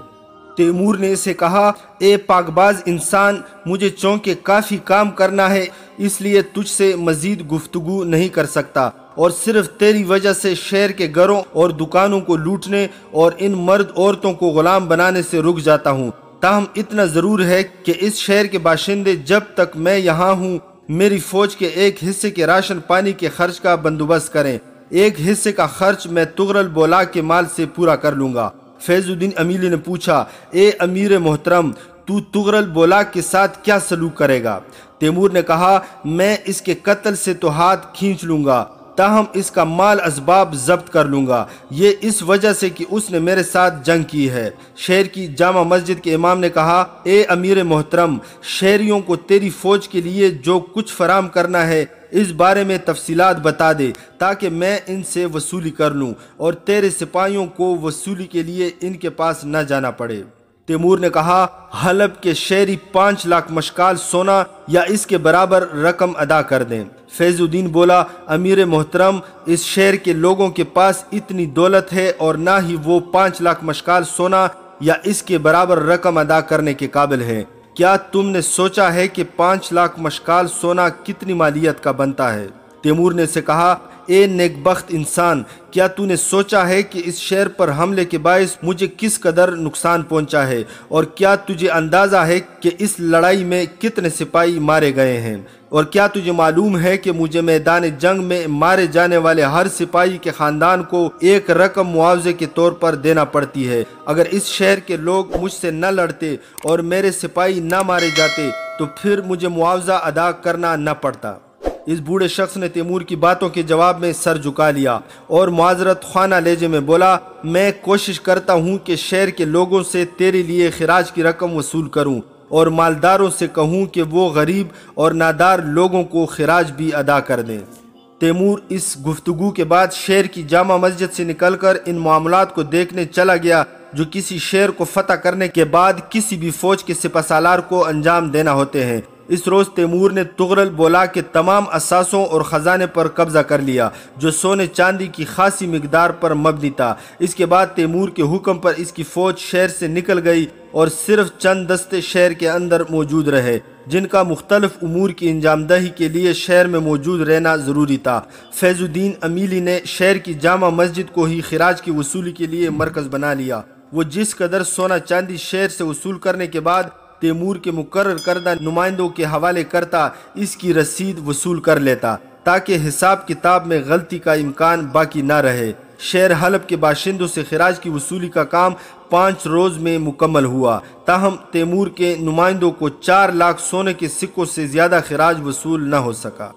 तैमूर ने इसे कहा ए पाकबाज इंसान मुझे चौंके काफ़ी काम करना है इसलिए तुझसे मज़ीद गुफ्तु नहीं कर सकता और सिर्फ तेरी वजह से शहर के घरों और दुकानों को लूटने और इन मर्द औरतों को ग़ुलाम बनाने से रुक जाता हूँ ताहम इतना ज़रूर है कि इस शहर के बाशिंदे जब तक मैं यहाँ हूँ मेरी फौज के एक हिस्से के राशन पानी के खर्च का बंदोबस्त करें एक हिस्से का खर्च मैं तुगरल बोला के माल से पूरा कर लूँगा फैजुद्दीन अमीली ने पूछा ए अमीर मोहतरम तू तुगरल बोला के साथ क्या सलूक करेगा तैमूर ने कहा मैं इसके कत्ल से तो हाथ खींच लूँगा ताहम इसका माल इसबाब जब्त कर लूँगा ये इस वजह से कि उसने मेरे साथ जंग की है शहर की जामा मस्जिद के इमाम ने कहा ए अमीर मोहतरम शहरियों को तेरी फ़ौज के लिए जो कुछ फराम करना है इस बारे में तफसीलात बता दे ताकि मैं इनसे वसूली कर लूँ और तेरे सिपाहियों को वसूली के लिए इनके पास न जाना पड़े तैमूर ने कहा हलब के शहरी पाँच लाख मशकाल सोना या इसके बराबर रकम अदा कर दें फैजुद्दीन बोला अमीर मोहतरम इस शहर के लोगों के पास इतनी दौलत है और ना ही वो पाँच लाख मशकाल सोना या इसके बराबर रकम अदा करने के काबिल है क्या तुमने सोचा है कि पाँच लाख मशकाल सोना कितनी मालियत का बनता है तैमूर ने से कहा ए नेकबख्त इंसान क्या तूने सोचा है कि इस शहर पर हमले के बायस मुझे किस कदर नुकसान पहुंचा है और क्या तुझे अंदाज़ा है कि इस लड़ाई में कितने सिपाही मारे गए हैं और क्या तुझे मालूम है कि मुझे मैदान जंग में मारे जाने वाले हर सिपाही के ख़ानदान को एक रकम मुआवजे के तौर पर देना पड़ती है अगर इस शहर के लोग मुझसे न लड़ते और मेरे सिपाही न मारे जाते तो फिर मुझे मुआवजा अदा करना न पड़ता इस बूढ़े शख्स ने तैमूर की बातों के जवाब में सर झुका लिया और माजरत खाना लेजे में बोला मैं कोशिश करता हूँ कि शहर के लोगों से तेरे लिए खराज की रकम वसूल करूँ और मालदारों से कहूँ कि वो गरीब और नादार लोगों को खराज भी अदा कर दें तैमूर इस गुफ्तु के बाद शेर की जामा मस्जिद से निकल कर इन मामला को देखने चला गया जो किसी शेर को फतह करने के बाद किसी भी फौज के सिपसालार को अंजाम देना होते हैं इस रोज़ तैमूर ने तुगरल बोला के तमाम असासों और ख़जाने पर कब्ज़ा कर लिया जो सोने चांदी की खासी मकदार पर मबनी था इसके बाद तैमूर के हुक्म पर इसकी फ़ौज शहर से निकल गई और सिर्फ चंद दस्ते शहर के अंदर मौजूद रहे जिनका मुख्तलफ अमूर की अंजामदही के लिए शहर में मौजूद रहना ज़रूरी था फैज़ुद्दीन अमीली ने शहर की जामा मस्जिद को ही खराज की वसूली के लिए मरकज़ बना लिया वो जिस कदर सोना चांदी शहर से वसूल करने के बाद तैमूर के मुकर करदा नुमाइंदों के हवाले करता इसकी रसीद वसूल कर लेता ताकि हिसाब किताब में गलती का इम्कान बाकी ना रहे शहर हलब के बाशिंदों से खराज की वसूली का काम पाँच रोज़ में मुकम्मल हुआ ताहम तैमूर के नुमाइंदों को चार लाख सोने के सिक्कों से ज़्यादा खराज वसूल न हो सका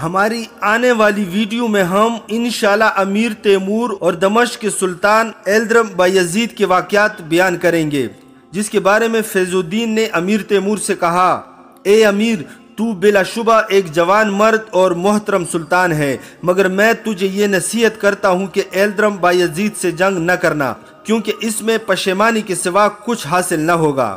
हमारी आने वाली वीडियो में हम इन अमीर तैमूर और दमश के सुल्तान एल्द्रम बयजीद के वाक़ बयान करेंगे जिसके बारे में फैजुद्दीन ने अमीर तैमूर से कहा ए अमीर तू बिलाशुबा एक जवान मर्द और मोहतरम सुल्तान है मगर मैं तुझे ये नसीहत करता हूँ कि एल्द्रम बायजीद से जंग न करना क्योंकि इसमें पशेमानी के सिवा कुछ हासिल न होगा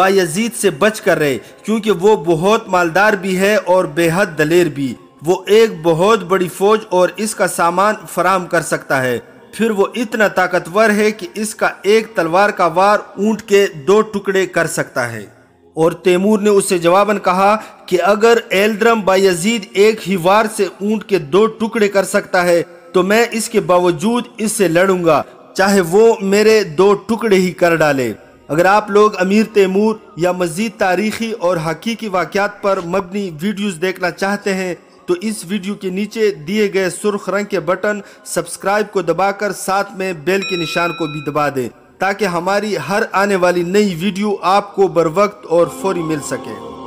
बायजीद से बच कर रहे क्योंकि वो बहुत मालदार भी है और बेहद दलेर भी वो एक बहुत बड़ी फौज और इसका सामान फराम कर सकता है फिर वो इतना ताकतवर है कि इसका एक तलवार का वार ऊंट के दो टुकड़े कर सकता है और तैमूर ने उससे जवाबन कहा कि अगर एल्द्रम बायजीद एक ही वार से ऊंट के दो टुकड़े कर सकता है तो मैं इसके बावजूद इससे लड़ूंगा चाहे वो मेरे दो टुकड़े ही कर डाले अगर आप लोग अमीर तैमूर या मज़ीद तारीखी और हकीकी वाक़ात पर मबनी वीडियोस देखना चाहते हैं तो इस वीडियो के नीचे दिए गए सुर्ख रंग के बटन सब्सक्राइब को दबाकर साथ में बेल के निशान को भी दबा दें ताकि हमारी हर आने वाली नई वीडियो आपको बर वक्त और फौरी मिल सके